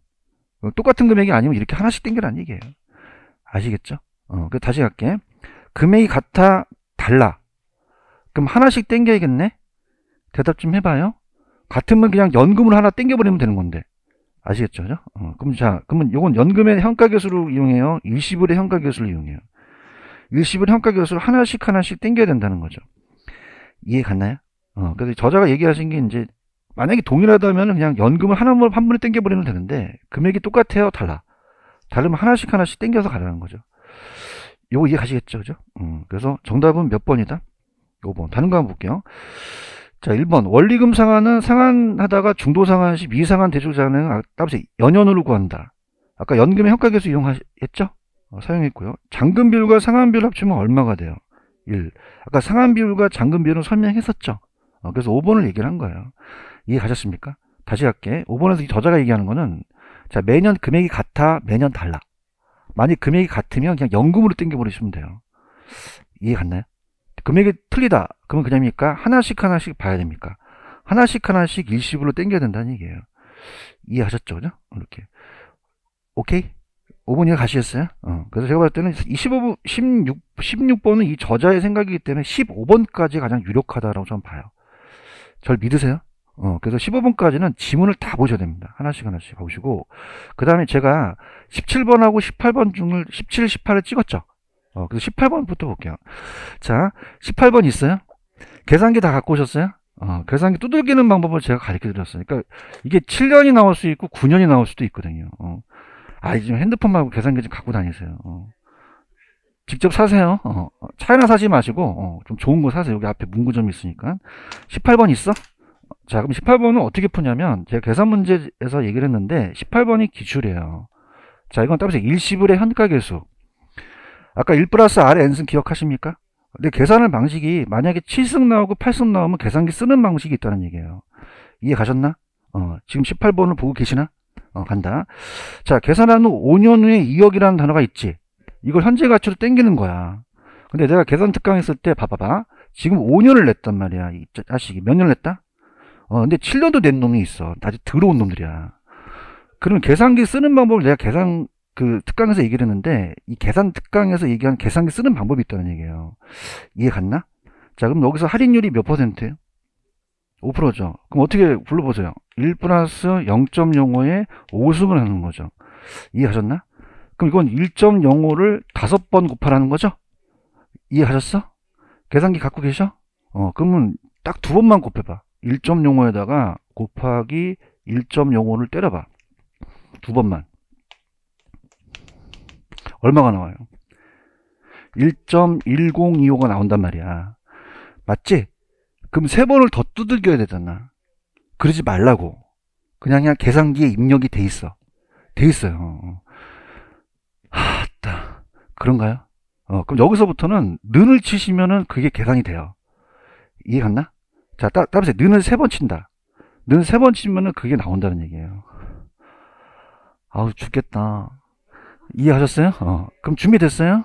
어, 똑같은 금액이 아니면 이렇게 하나씩 땡겨라는 얘기예요. 아시겠죠? 어, 그 다시 갈게. 금액이 같아, 달라. 그럼 하나씩 땡겨야겠네? 대답 좀 해봐요. 같으면 그냥 연금을 하나 땡겨버리면 되는 건데. 아시겠죠? 어, 그럼 자, 그러면 이건 연금의 현가계수를 이용해요? 일시불의 현가계수를 이용해요? 일시불 현가 교수를 하나씩 하나씩 땡겨야 된다는 거죠. 이해 갔나요? 어, 그래서 저자가 얘기하신 게 이제 만약에 동일하다면 그냥 연금을 하나만 한 번에 땡겨버리면 되는데 금액이 똑같아요, 달라. 다르면 하나씩 하나씩 땡겨서 가라는 거죠. 요거 이해 가시겠죠, 그죠? 음, 그래서 정답은 몇 번이다? 5번. 다른 거 한번 볼게요. 자, 1번. 원리금 상한은 상한하다가 중도 상한 시 미상한 대출 자는 아, 따로 연연으로 구한다. 아까 연금의 현가계수 이용했죠? 어, 사용했고요. 잔금 비율과 상환 비율 합치면 얼마가 돼요? 1. 아까 상환 비율과 잔금 비율은 설명했었죠. 어, 그래서 5번을 얘기를 한 거예요. 이해 가셨습니까? 다시 할게. 5번에서 저자가 얘기하는 거는 자 매년 금액이 같아 매년 달라. 만약 금액이 같으면 그냥 연금으로 땡겨버리시면 돼요. 이해 갔나요? 금액이 틀리다. 그러면 그냥입니까? 하나씩 하나씩 봐야 됩니까? 하나씩 하나씩 일시불로 땡겨야 된다는 얘기예요. 이해하셨죠? 그죠? 이렇게. 오케이? 5번이가 가시겠어요 어. 그래서 제가 봤을 때는 25번, 16, 16번은 이 저자의 생각이기 때문에 15번까지 가장 유력하다라고 저는 봐요. 절 믿으세요? 어, 그래서 15번까지는 지문을 다 보셔야 됩니다. 하나씩 하나씩 보시고. 그 다음에 제가 17번하고 18번 중을 17, 18을 찍었죠. 어, 그래서 18번부터 볼게요. 자, 18번 있어요? 계산기 다 갖고 오셨어요? 어, 계산기 두들기는 방법을 제가 가르쳐 드렸으니까 그러니까 이게 7년이 나올 수 있고 9년이 나올 수도 있거든요. 어. 아, 이 지금 핸드폰 말고 계산기 좀 갖고 다니세요. 어. 직접 사세요. 어, 어. 차이나 사지 마시고 어. 좀 좋은 거 사세요. 여기 앞에 문구점이 있으니까. 18번 있어? 자, 그럼 18번은 어떻게 푸냐면 제가 계산 문제에서 얘기를 했는데 18번이 기출이에요. 자, 이건 따로 일시불의 현가계수. 아까 1 플러스 r n승 기억하십니까? 근데 계산하는 방식이 만약에 7승 나오고 8승 나오면 계산기 쓰는 방식이 있다는 얘기예요. 이해 가셨나? 어, 지금 18번을 보고 계시나? 어, 간다. 자, 계산한 후 5년 후에 2억이라는 단어가 있지. 이걸 현재 가치로 땡기는 거야. 근데 내가 계산 특강 했을 때 봐봐봐. 지금 5년을 냈단 말이야. 이 자식이 몇년을 냈다? 어, 근데 7년도 낸 놈이 있어. 다시 들어온 놈들이야. 그럼 계산기 쓰는 방법을 내가 계산 그 특강에서 얘기를 했는데 이 계산 특강에서 얘기한 계산기 쓰는 방법이 있다는 얘기예요. 이해 갔나? 자, 그럼 여기서 할인율이 몇 퍼센트예요? 5%죠. 그럼 어떻게 불러보세요. 1 플러스 0.05에 5승을 하는 거죠. 이해하셨나? 그럼 이건 1.05를 5번 곱하라는 거죠? 이해하셨어? 계산기 갖고 계셔? 어, 그러면 딱 두 번만 곱해봐. 1.05에다가 곱하기 1.05를 때려봐. 두 번만. 얼마가 나와요? 1.1025가 나온단 말이야. 맞지? 그럼 세 번을 더 두들겨야 되잖아. 그러지 말라고. 그냥 그냥 계산기에 입력이 돼 있어. 돼 있어요. 어, 어. 하따 그런가요? 어, 그럼 여기서부터는 는을 치시면은 그게 계산이 돼요. 이해 갔나? 자, 따, 따보세요. 는을 세 번 친다. 는세번 치면은 그게 나온다는 얘기예요. 아우, 죽겠다. 이해하셨어요? 어, 그럼 준비됐어요?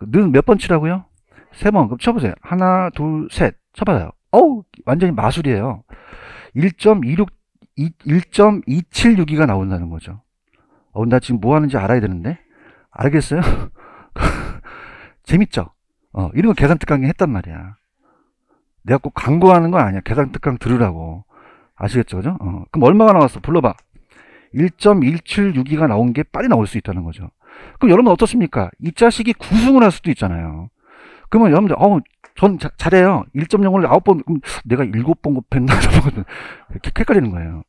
는몇번 치라고요? 세 번. 그럼 쳐보세요. 하나, 둘, 셋. 쳐봐요. 어우, 완전히 마술이에요. 1.26 1.276이가 나온다는 거죠. 어, 나 지금 뭐 하는지 알아야 되는데? 알겠어요? 재밌죠? 어, 이런 거 계산 특강 했단 말이야. 내가 꼭 광고하는 건 아니야. 계산 특강 들으라고. 아시겠죠? 그죠? 어, 그럼 얼마가 나왔어? 불러봐. 1.176이가 나온 게 빨리 나올 수 있다는 거죠. 그럼 여러분 어떻습니까? 이 자식이 구승을 할 수도 있잖아요. 그러면 여러분들, 어우, 전 자, 잘해요. 1.0을 9번, 내가 7번 곱했나? 이렇게 헷갈리는 거예요.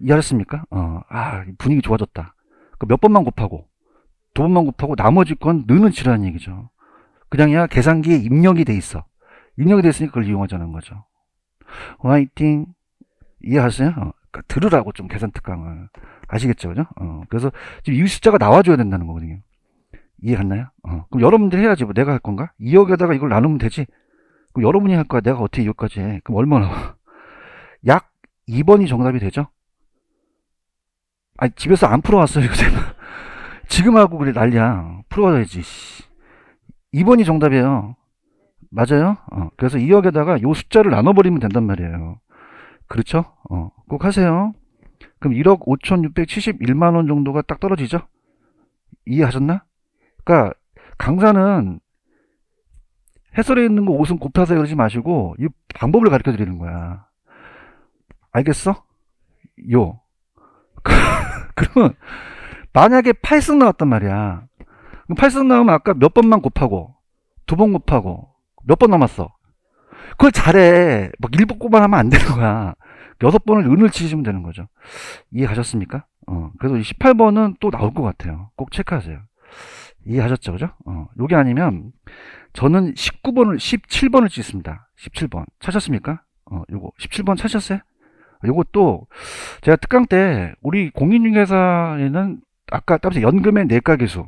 이해하셨습니까? 어, 아, 분위기 좋아졌다. 그 몇 번만 곱하고, 두 번만 곱하고, 나머지 건 너는 지라는 얘기죠. 그냥야 계산기에 입력이 돼 있어. 입력이 돼 있으니까 그걸 이용하자는 거죠. 화이팅. 이해하세요? 어, 그러니까 들으라고 좀 계산 특강을. 아시겠죠? 그죠? 어, 그래서 지금 이 숫자가 나와줘야 된다는 거거든요. 이해 했나요 어, 그럼 여러분들 해야지. 뭐 내가 할 건가? 2억에다가 이걸 나누면 되지. 그럼 여러분이 할 거야. 내가 어떻게 이거까지 해. 그럼 얼마나. 약 2번이 정답이 되죠? 아니, 집에서 안 풀어왔어요, 이거 지금 하고 그래, 난리야. 풀어와야지, 2번이 정답이에요. 맞아요? 어, 그래서 2억에다가 요 숫자를 나눠버리면 된단 말이에요. 그렇죠? 어, 꼭 하세요. 그럼 1억 5,671만원 정도가 딱 떨어지죠? 이해하셨나? 그러니까 강사는 해설에 있는 거 옷은 곱해서 그러지 마시고 이 방법을 가르쳐 드리는 거야. 알겠어? 요. 그러면 만약에 8승 나왔단 말이야. 그럼 8승 나오면 아까 몇 번만 곱하고 두 번 곱하고 몇 번 남았어. 그걸 잘해. 막 일곱 번만 하면 안 되는 거야. 여섯 번을 은을 치시면 되는 거죠. 이해가셨습니까? 어. 그래서 18번은 또 나올 것 같아요. 꼭 체크하세요. 이해하셨죠? 그죠? 어. 요게 아니면 저는 19번을 17번을 찍습니다. 17번 찾았습니까? 어, 요거 17번 찾으셨어요? 요것도 제가 특강 때 우리 공인중개사에는 아까 따로 연금의 내가계수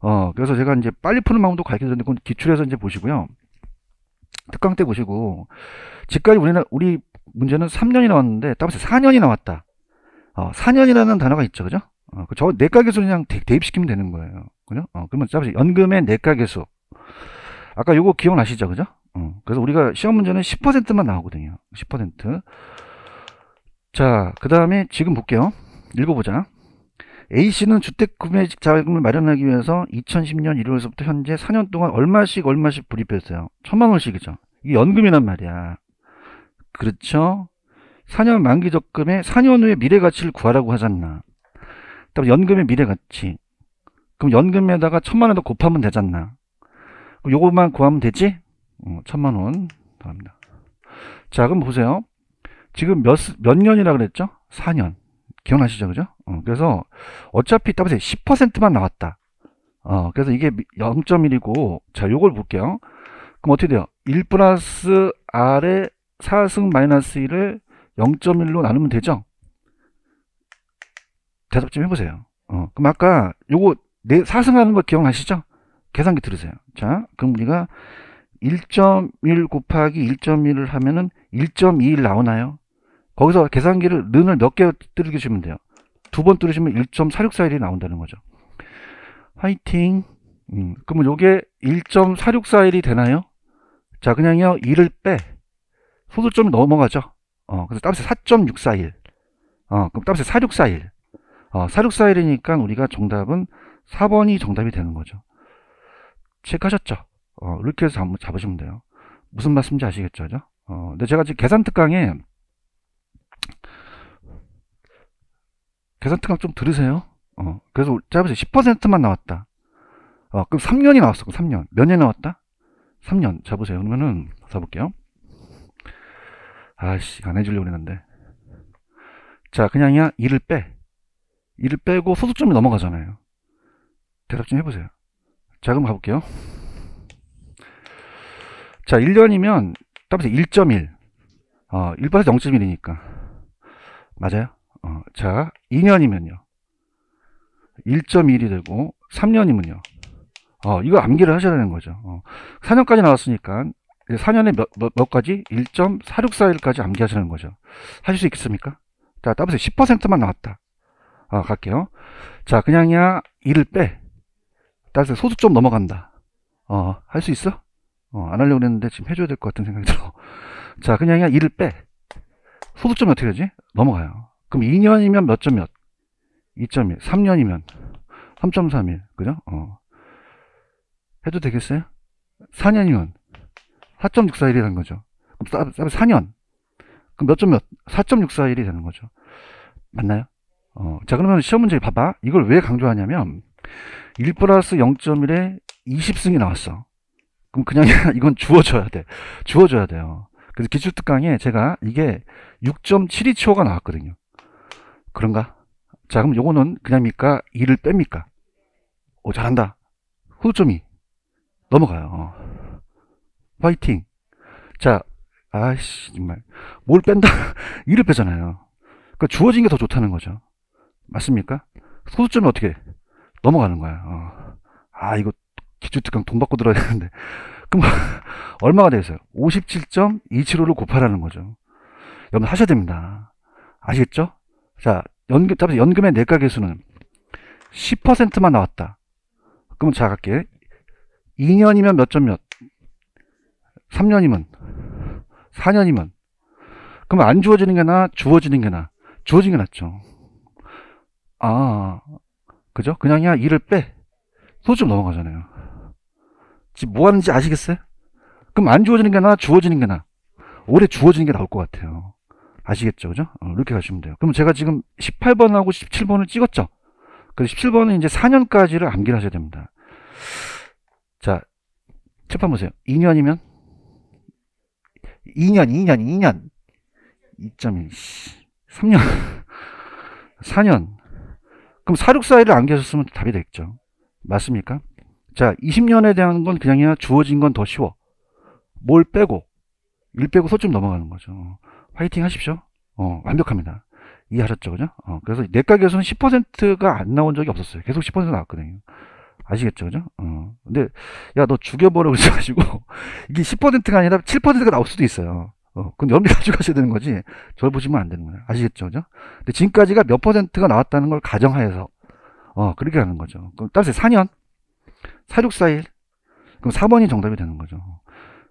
어 그래서 제가 이제 빨리 푸는 방법도 가르쳐 드렸는데 그건 기출에서 이제 보시고요 특강 때 보시고 지금까지 우리는 우리 문제는 3년이 나왔는데 따로 4년이 나왔다 어 4년이라는 단어가 있죠 그죠 어, 그 저 내가계수 그냥 대입시키면 되는 거예요 그죠 어 그러면 따로 연금의 내가계수 아까 요거 기억나시죠? 그죠? 어, 그래서 우리가 시험 문제는 10%만 나오거든요. 10%. 자, 그 다음에 지금 볼게요. 읽어보자. A씨는 주택구매 자금을 마련하기 위해서 2010년 1월부터 현재 4년 동안 얼마씩 얼마씩 불입했어요. 천만 원씩이죠. 이게 연금이란 말이야. 그렇죠? 4년 만기 적금에 4년 후에 미래 가치를 구하라고 하잖아. 그다 연금의 미래 가치. 그럼 연금에다가 천만 원 더 곱하면 되잖나 요것만 구하면 되지? 어, 천만 원바랍니다 자, 그럼 보세요. 지금 몇, 몇 년이라 그랬죠? 4년. 기억나시죠? 그죠? 어, 그래서 어차피 따보세요. 10%만 나왔다. 어, 그래서 이게 0.1이고, 자, 요걸 볼게요. 그럼 어떻게 돼요? 1 플러스 R의 4승 마이너스 1을 0.1로 나누면 되죠? 대답 좀 해보세요. 어, 그럼 아까 요거 4승 하는 거 기억나시죠? 계산기 들으세요. 자, 그럼 우리가 1.1 곱하기 1.1을 하면은 1.21 나오나요? 거기서 계산기를 는을 몇개 뚫으시면 돼요. 두번 뚫으시면 1.4641이 나온다는 거죠. 화이팅. 음, 그러면 요게 1.4641이 되나요? 자, 그냥요. 1을 빼. 소수점 넘어가죠. 어, 그래서 값이 4.641. 어, 그럼 값이 4641. 어, 4641이니까 우리가 정답은 4번이 정답이 되는 거죠. 체크하셨죠? 어, 이렇게 해서 한번 잡, 으시면 돼요. 무슨 말씀인지 아시겠죠? 그죠? 어, 근데 제가 지금 계산 특강에 계산 특강 좀 들으세요. 어, 그래서 짧으세요. 10%만 나왔다. 어, 그럼 3년이 나왔어. 그럼 3년. 몇 년 나왔다? 3년. 잡으세요. 그러면은 잡볼게요 아씨, 안 해주려고 그랬는데. 자, 그냥이야. 2를 빼. 2를 빼고 소득점이 넘어가잖아요. 대답 좀 해보세요. 자 그럼 가볼게요 자 1년이면 따보세1.1 어, 1% 0.1이니까 맞아요 어, 자 2년이면요 1.1이 되고 3년이면요 어, 이거 암기를 하셔야 되는 거죠 어, 4년까지 나왔으니까 4년에 몇, 몇, 몇 가지? 1.4641까지 암기하시는 거죠. 하실 수 있겠습니까? 자, 따보세 10%만 나왔다. 아, 갈게요. 자, 그냥이야 2을 빼. 따라서 소득좀 넘어간다. 어, 할 수 있어? 어, 안 하려고 했는데 지금 해줘야 될 것 같은 생각이 들어. 자, 그냥 그냥 2를 빼. 소득점이 어떻게 되지? 넘어가요. 그럼 2년이면 몇 점 몇? 2.1. 3년이면 3.31. 그죠? 어. 해도 되겠어요? 4년이면 4.641이 라는 거죠. 그럼 4년. 그럼 몇 점 몇? 4.641이 되는 거죠. 맞나요? 어. 자, 그러면 시험 문제 봐봐. 이걸 왜 강조하냐면, 1 플러스 0.1에 20승이 나왔어. 그럼 그냥 이건 주어줘야 돼. 주어줘야 돼요. 그래서 기출특강에 제가 이게 6.72초가 나왔거든요. 그런가? 자, 그럼 요거는 그냥입니까? 2를 뺍니까? 오, 잘한다. 후점이 넘어가요. 어. 화이팅. 자, 아이씨, 정말. 뭘 뺀다? 2를 빼잖아요. 그러니까 주어진 게 더 좋다는 거죠. 맞습니까? 소수점이 어떻게 넘어가는 거야. 어. 아, 이거 기초특강 돈 받고 들어야 되는데. 그럼 얼마가 되겠어요? 57.275를 곱하라는 거죠. 여러분 하셔야 됩니다. 아시겠죠? 자, 연금, 연금의 내가 계수는 10%만 나왔다. 그럼 자, 갈게. 2년이면 몇 점 몇? 3년이면? 4년이면? 그럼 안 주어지는 게 나, 주어지는 게 나? 주어진 게 낫죠. 아, 그죠? 그냥이야 이을 빼. 소주 넘어가잖아요. 지금 뭐 하는지 아시겠어요? 그럼 안 주어지는 게 나아 주어지는 게 나아. 올해 주어지는 게 나올 것 같아요. 아시겠죠? 그죠? 어, 이렇게 가시면 돼요. 그럼 제가 지금 18번하고 17번을 찍었죠? 그 17번은 이제 4년까지를 암기를 하셔야 됩니다. 자, 첫판 보세요. 2년이면 2년, 2년, 2년 2.1 3년 4년 그럼 464일을 안겨줬으면 답이 되겠죠. 맞습니까? 자, 20년에 대한 건 그냥이야 주어진 건 더 쉬워. 뭘 빼고, 1 빼고 소쯤 넘어가는 거죠. 화이팅 하십시오. 어, 완벽합니다. 이해하셨죠? 그죠? 어, 그래서 내과 교수는 10%가 안 나온 적이 없었어요. 계속 10% 나왔거든요. 아시겠죠? 그죠? 어. 근데, 야, 너 죽여버려 그러지 마시고, 이게 10%가 아니라 7%가 나올 수도 있어요. 어, 그건 여러분이 가고가셔야 되는 거지. 절 보시면 안 되는 거예요. 아시겠죠? 그죠? 근데 지금까지가 몇 퍼센트가 나왔다는 걸가정하여서 어, 그렇게 하는 거죠. 그럼 따라서 4년? 4641? 그럼 4번이 정답이 되는 거죠.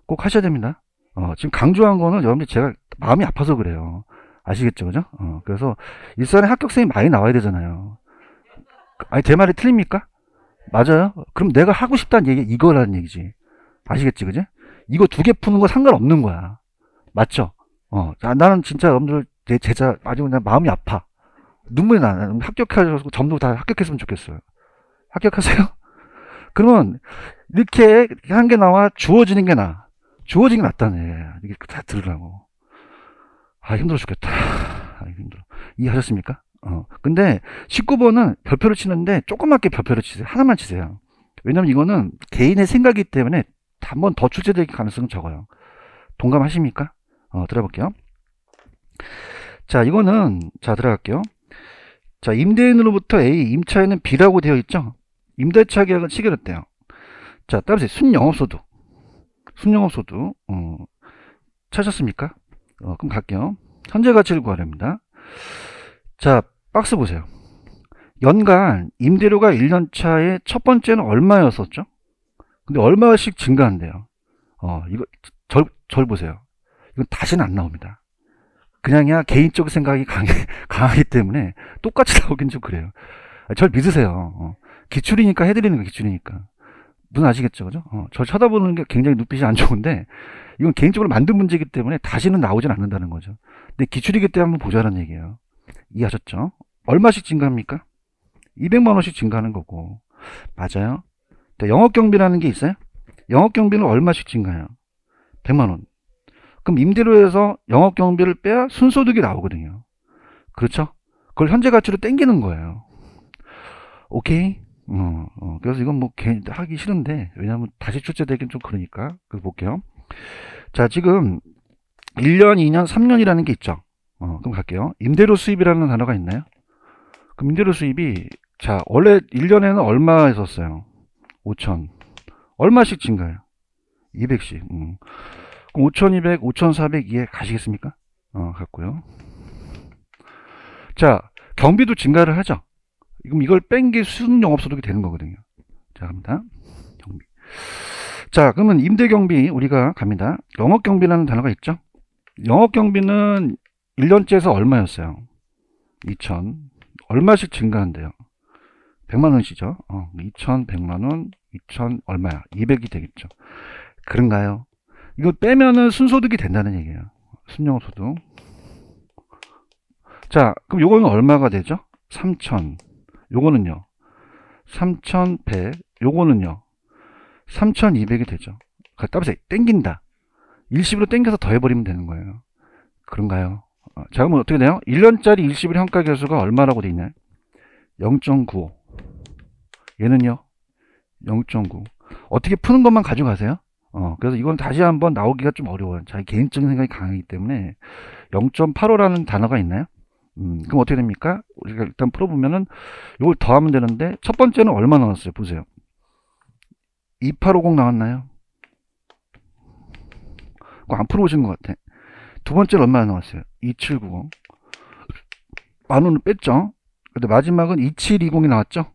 꼭 하셔야 됩니다. 어, 지금 강조한 거는 여러분이 제가 마음이 아파서 그래요. 아시겠죠? 그죠? 어, 그래서 일산에 합격생이 많이 나와야 되잖아요. 아니, 제 말이 틀립니까? 맞아요? 그럼 내가 하고 싶다는 얘기, 이거라는 얘기지. 아시겠지? 그죠 이거 두 개 푸는 거 상관없는 거야. 맞죠? 어, 나는 진짜 여러분들 내 제자 아주 그냥 마음이 아파. 눈물이 나요. 합격해가지고 점도 다 합격했으면 좋겠어요. 합격하세요? 그러면 이렇게 한게 나와 주어지는 게 나. 주어진 게 낫다는 이게 다 들으라고. 아, 힘들어 죽겠다. 아, 힘들어. 이해하셨습니까? 어. 근데 19번은 별표를 치는데 조그맣게 별표를 치세요. 하나만 치세요. 왜냐면 이거는 개인의 생각이기 때문에 한 번 더 출제될 가능성은 적어요. 동감하십니까? 어, 들어볼게요. 자, 이거는 자 들어갈게요. 자, 임대인으로부터 A, 임차인은 B라고 되어 있죠. 임대차 계약은 체결했대요. 자, 따라서 순영업소득, 순영업소득 어, 찾았습니까? 어, 그럼 갈게요. 현재 가치를 구하려합니다 자, 박스 보세요. 연간 임대료가 1년차에 첫 번째는 얼마였었죠? 근데 얼마씩 증가한대요. 어, 이거 절, 절 보세요. 이건 다시는 안 나옵니다. 그냥야 개인적 생각이 강해, 강하기 때문에 똑같이 나오긴 좀 그래요. 아, 절 믿으세요. 어. 기출이니까 해드리는 거 기출이니까. 무슨 아시겠죠? 그죠? 어, 저 쳐다보는 게 굉장히 눈빛이 안 좋은데, 이건 개인적으로 만든 문제이기 때문에 다시는 나오진 않는다는 거죠. 근데 기출이기 때문에 한번 보자는 얘기예요. 이해하셨죠? 얼마씩 증가합니까? 200만원씩 증가하는 거고. 맞아요? 영업 경비라는 게 있어요? 영업 경비는 얼마씩 증가해요? 100만원. 그럼 임대료에서 영업 경비를 빼야 순소득이 나오거든요. 그렇죠? 그걸 현재 가치로 땡기는 거예요. 오케이? 어, 어, 그래서 이건 뭐 개, 인 하기 싫은데 왜냐면 다시 출제되긴 좀 그러니까 그래서 볼게요. 자 지금 1년, 2년, 3년이라는 게 있죠. 어, 그럼 갈게요. 임대료 수입이라는 단어가 있나요? 그럼 임대료 수입이 자 원래 1년에는 얼마 했었어요? 5천 얼마씩 증가해요? 200씩 음. 5200, 5400 이해 가시겠습니까? 어, 갔고요. 자, 경비도 증가를 하죠. 그럼 이걸 뺀게수순 영업소득이 되는 거거든요. 자, 갑니다. 경비. 자, 그러면 임대 경비 우리가 갑니다. 영업 경비라는 단어가 있죠. 영업 경비는 1년째에서 얼마였어요? 2천. 얼마씩 증가한대요? 100만 원씩이죠. 어, 2,100만 원, 2천 얼마야? 200이 되겠죠. 그런가요? 이거 빼면은 순소득이 된다는 얘기예요. 순영소득. 자, 그럼 요거는 얼마가 되죠? 3 0 0 0 요거는요. 3,100. 요거는요. 3,200이 되죠. 그 따보세요. 땡긴다. 일시으로 땡겨서 더해버리면 되는 거예요. 그런가요? 어, 자, 그러면 어떻게 돼요? 1년짜리 일시불 현가 계수가 얼마라고 돼 있나요? 0.95. 얘는요? 0.9. 어떻게 푸는 것만 가져가세요? 어, 그래서 이건 다시 한번 나오기가 좀 어려워요. 자기 개인적인 생각이 강하기 때문에 0.85라는 단어가 있나요? 음, 그럼 어떻게 됩니까? 우리가 일단 풀어보면은 이걸 더하면 되는데 첫 번째는 얼마 나왔어요? 보세요. 2850 나왔나요? 그거 안 풀어보신 것 같아. 두 번째는 얼마나 나왔어요? 2790. 만 원을 뺐죠? 근데 마지막은 2720이 나왔죠?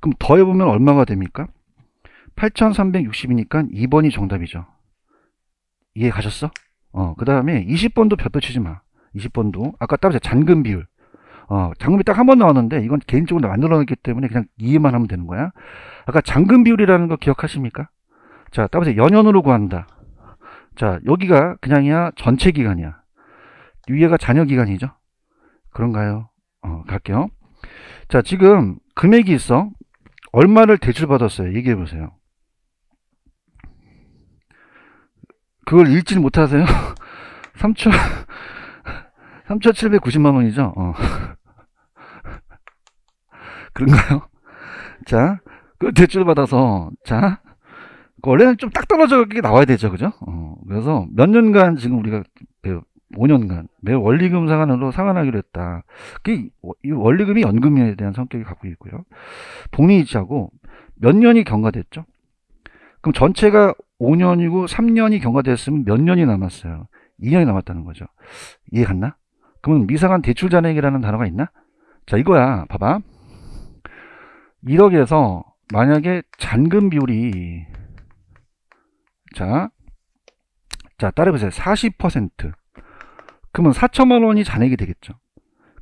그럼 더해보면 얼마가 됩니까? 8360이니까 2번이 정답이죠. 이해 가셨어? 어, 그 다음에 20번도 벼떠 치지 마. 20번도. 아까 따로 잔금 비율. 어, 잔금이 딱 한 번 나왔는데 이건 개인적으로 만들어놨기 때문에 그냥 이해만 하면 되는 거야. 아까 잔금 비율이라는 거 기억하십니까? 자, 따로세요 연연으로 구한다. 자, 여기가 그냥이야 전체 기간이야. 위에가 잔여 기간이죠. 그런가요? 어, 갈게요. 자, 지금 금액이 있어. 얼마를 대출받았어요? 얘기해 보세요. 그걸 읽지를 못하세요? 3초, 3,790만 원이죠? 어. 그런가요? 자, 그 대출 받아서, 자, 그 원래는 좀 딱 떨어져 나와야 되죠. 그죠? 어, 그래서 몇 년간 지금 우리가 5년간 매월 원리금 상환으로 상환하기로 했다. 그게이 원리금이 연금에 대한 성격이 갖고 있고요. 복리이자고몇 년이 경과됐죠. 그럼 전체가 5년이고 3년이 경과됐으면 몇 년이 남았어요. 2년이 남았다는 거죠. 이해 갔나? 그러면 미상한 대출 잔액이라는 단어가 있나? 자, 이거야. 봐봐. 1억에서 만약에 잔금 비율이 자, 자 따라해보세요. 40% 그러면 4천만 원이 잔액이 되겠죠.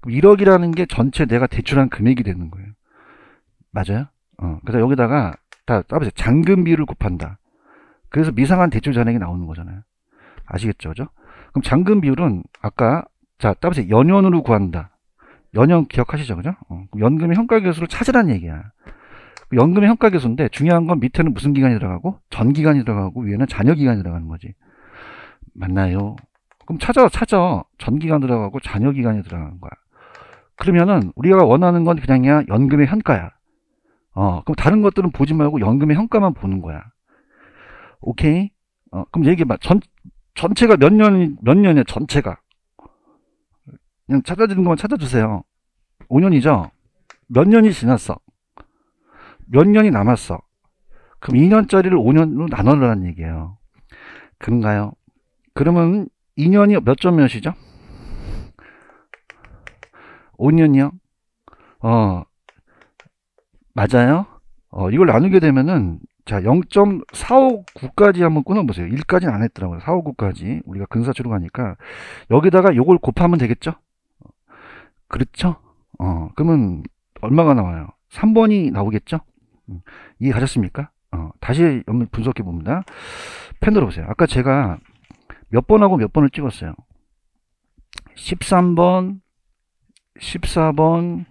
그럼 1억이라는 게 전체 내가 대출한 금액이 되는 거예요. 맞아요? 어, 그래서 여기다가 다 따보세요. 잔금 비율을 곱한다. 그래서 미상한 대출 잔액이 나오는 거잖아요. 아시겠죠? 그죠? 그럼 잔금 비율은 아까 자, 따보세요. 연연으로 구한다. 연연 기억하시죠? 그죠? 어, 연금의 현가계수를 찾으라는 얘기야. 연금의 현가계수인데 중요한 건 밑에는 무슨 기간이 들어가고 전기간이 들어가고 위에는 잔여기간이 들어가는 거지. 맞나요? 그럼 찾아 찾아 전기간 들어가고 잔여기간이 들어가는 거야. 그러면은 우리가 원하는 건 그냥이야 연금의 현가야. 어 그럼 다른 것들은 보지 말고 연금의 현가만 보는 거야. 오케이? 어, 그럼 얘기해봐. 전, 전체가 몇 년이, 몇 년이야, 전체가. 그냥 찾아주는 것만 찾아주세요. 5년이죠? 몇 년이 지났어? 몇 년이 남았어? 그럼 2년짜리를 5년으로 나눠라는 얘기예요. 그런가요? 그러면 2년이 몇 점 몇이죠? 5년이요? 어, 맞아요? 어, 이걸 나누게 되면은 자 0.459까지 한번 끊어보세요. 1까지는 안 했더라고요. 459까지 우리가 근사추로 가니까 여기다가 요걸 곱하면 되겠죠? 그렇죠? 어 그러면 얼마가 나와요? 3번이 나오겠죠? 음, 이해가셨습니까? 어, 다시 분석해 봅니다. 펜 들어보세요. 아까 제가 몇 번하고 몇 번을 찍었어요? 13번, 14번,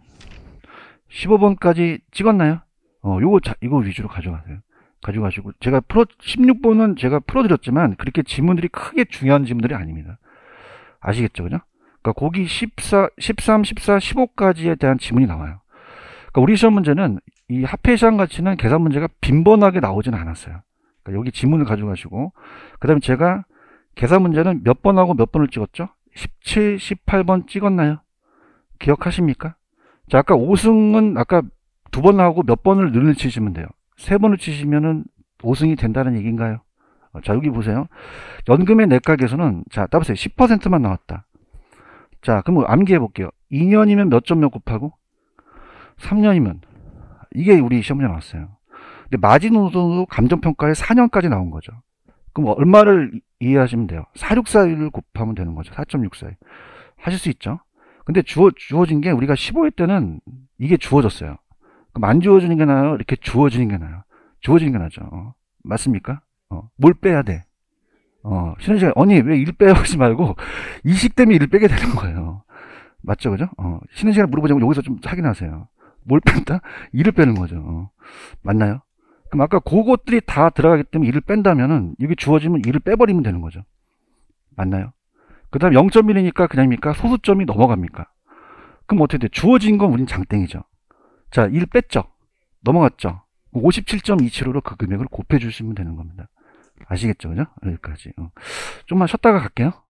15번까지 찍었나요? 어, 요거, 자, 이거 위주로 가져가세요. 가져가시고 제가 풀어 16번은 제가 풀어드렸지만 그렇게 지문들이 크게 중요한 지문들이 아닙니다. 아시겠죠, 그죠? 그러니까 고기 14, 13, 14, 15까지에 대한 지문이 나와요. 그러니까 우리 시험 문제는 이 화폐 시장 가치는 계산 문제가 빈번하게 나오진 않았어요. 그러니까 여기 지문을 가져가시고 그다음에 제가 계산 문제는 몇 번하고 몇 번을 찍었죠? 17, 18번 찍었나요? 기억하십니까? 자, 아까 5승은 아까 두 번 하고 몇 번을 늘리치시면 돼요. 세 번을 치시면은 5승이 된다는 얘기인가요? 어, 자, 여기 보세요. 연금의 내각에서는 자, 따보세요. 10%만 나왔다. 자, 그럼 뭐 암기해 볼게요. 2년이면 몇 점 몇 곱하고 3년이면 이게 우리 시험에 나왔어요. 근데 마지노선으로 감정평가에 4년까지 나온 거죠. 그럼 얼마를 이해하시면 돼요. 4641을 곱하면 되는 거죠. 4.641. 하실 수 있죠. 근데 주어, 주어진 게 우리가 15회 때는 이게 주어졌어요. 그럼 안 주어지는 게 나아요? 이렇게 주어지는 게 나아요? 주어지는 게 나죠. 어. 맞습니까? 어. 뭘 빼야 돼? 어, 신현 씨가, 언니, 왜 일빼지 말고, 이식 때문에 일 빼게 되는 거예요. 맞죠, 그죠? 어, 신현 씨가 물어보자면 여기서 좀 확인하세요. 뭘 뺀다? 일을 빼는 거죠. 어. 맞나요? 그럼 아까 그것들이 다 들어가기 때문에 일을 뺀다면은, 이게 주어지면 일을 빼버리면 되는 거죠. 맞나요? 그 다음 0.1이니까 그냥입니까? 소수점이 넘어갑니까? 그럼 어떻게 돼? 주어진 건 우린 장땡이죠. 자, 1 뺐죠? 넘어갔죠? 57.275로 그 금액을 곱해주시면 되는 겁니다. 아시겠죠? 그죠? 여기까지. 어. 좀만 쉬었다가 갈게요.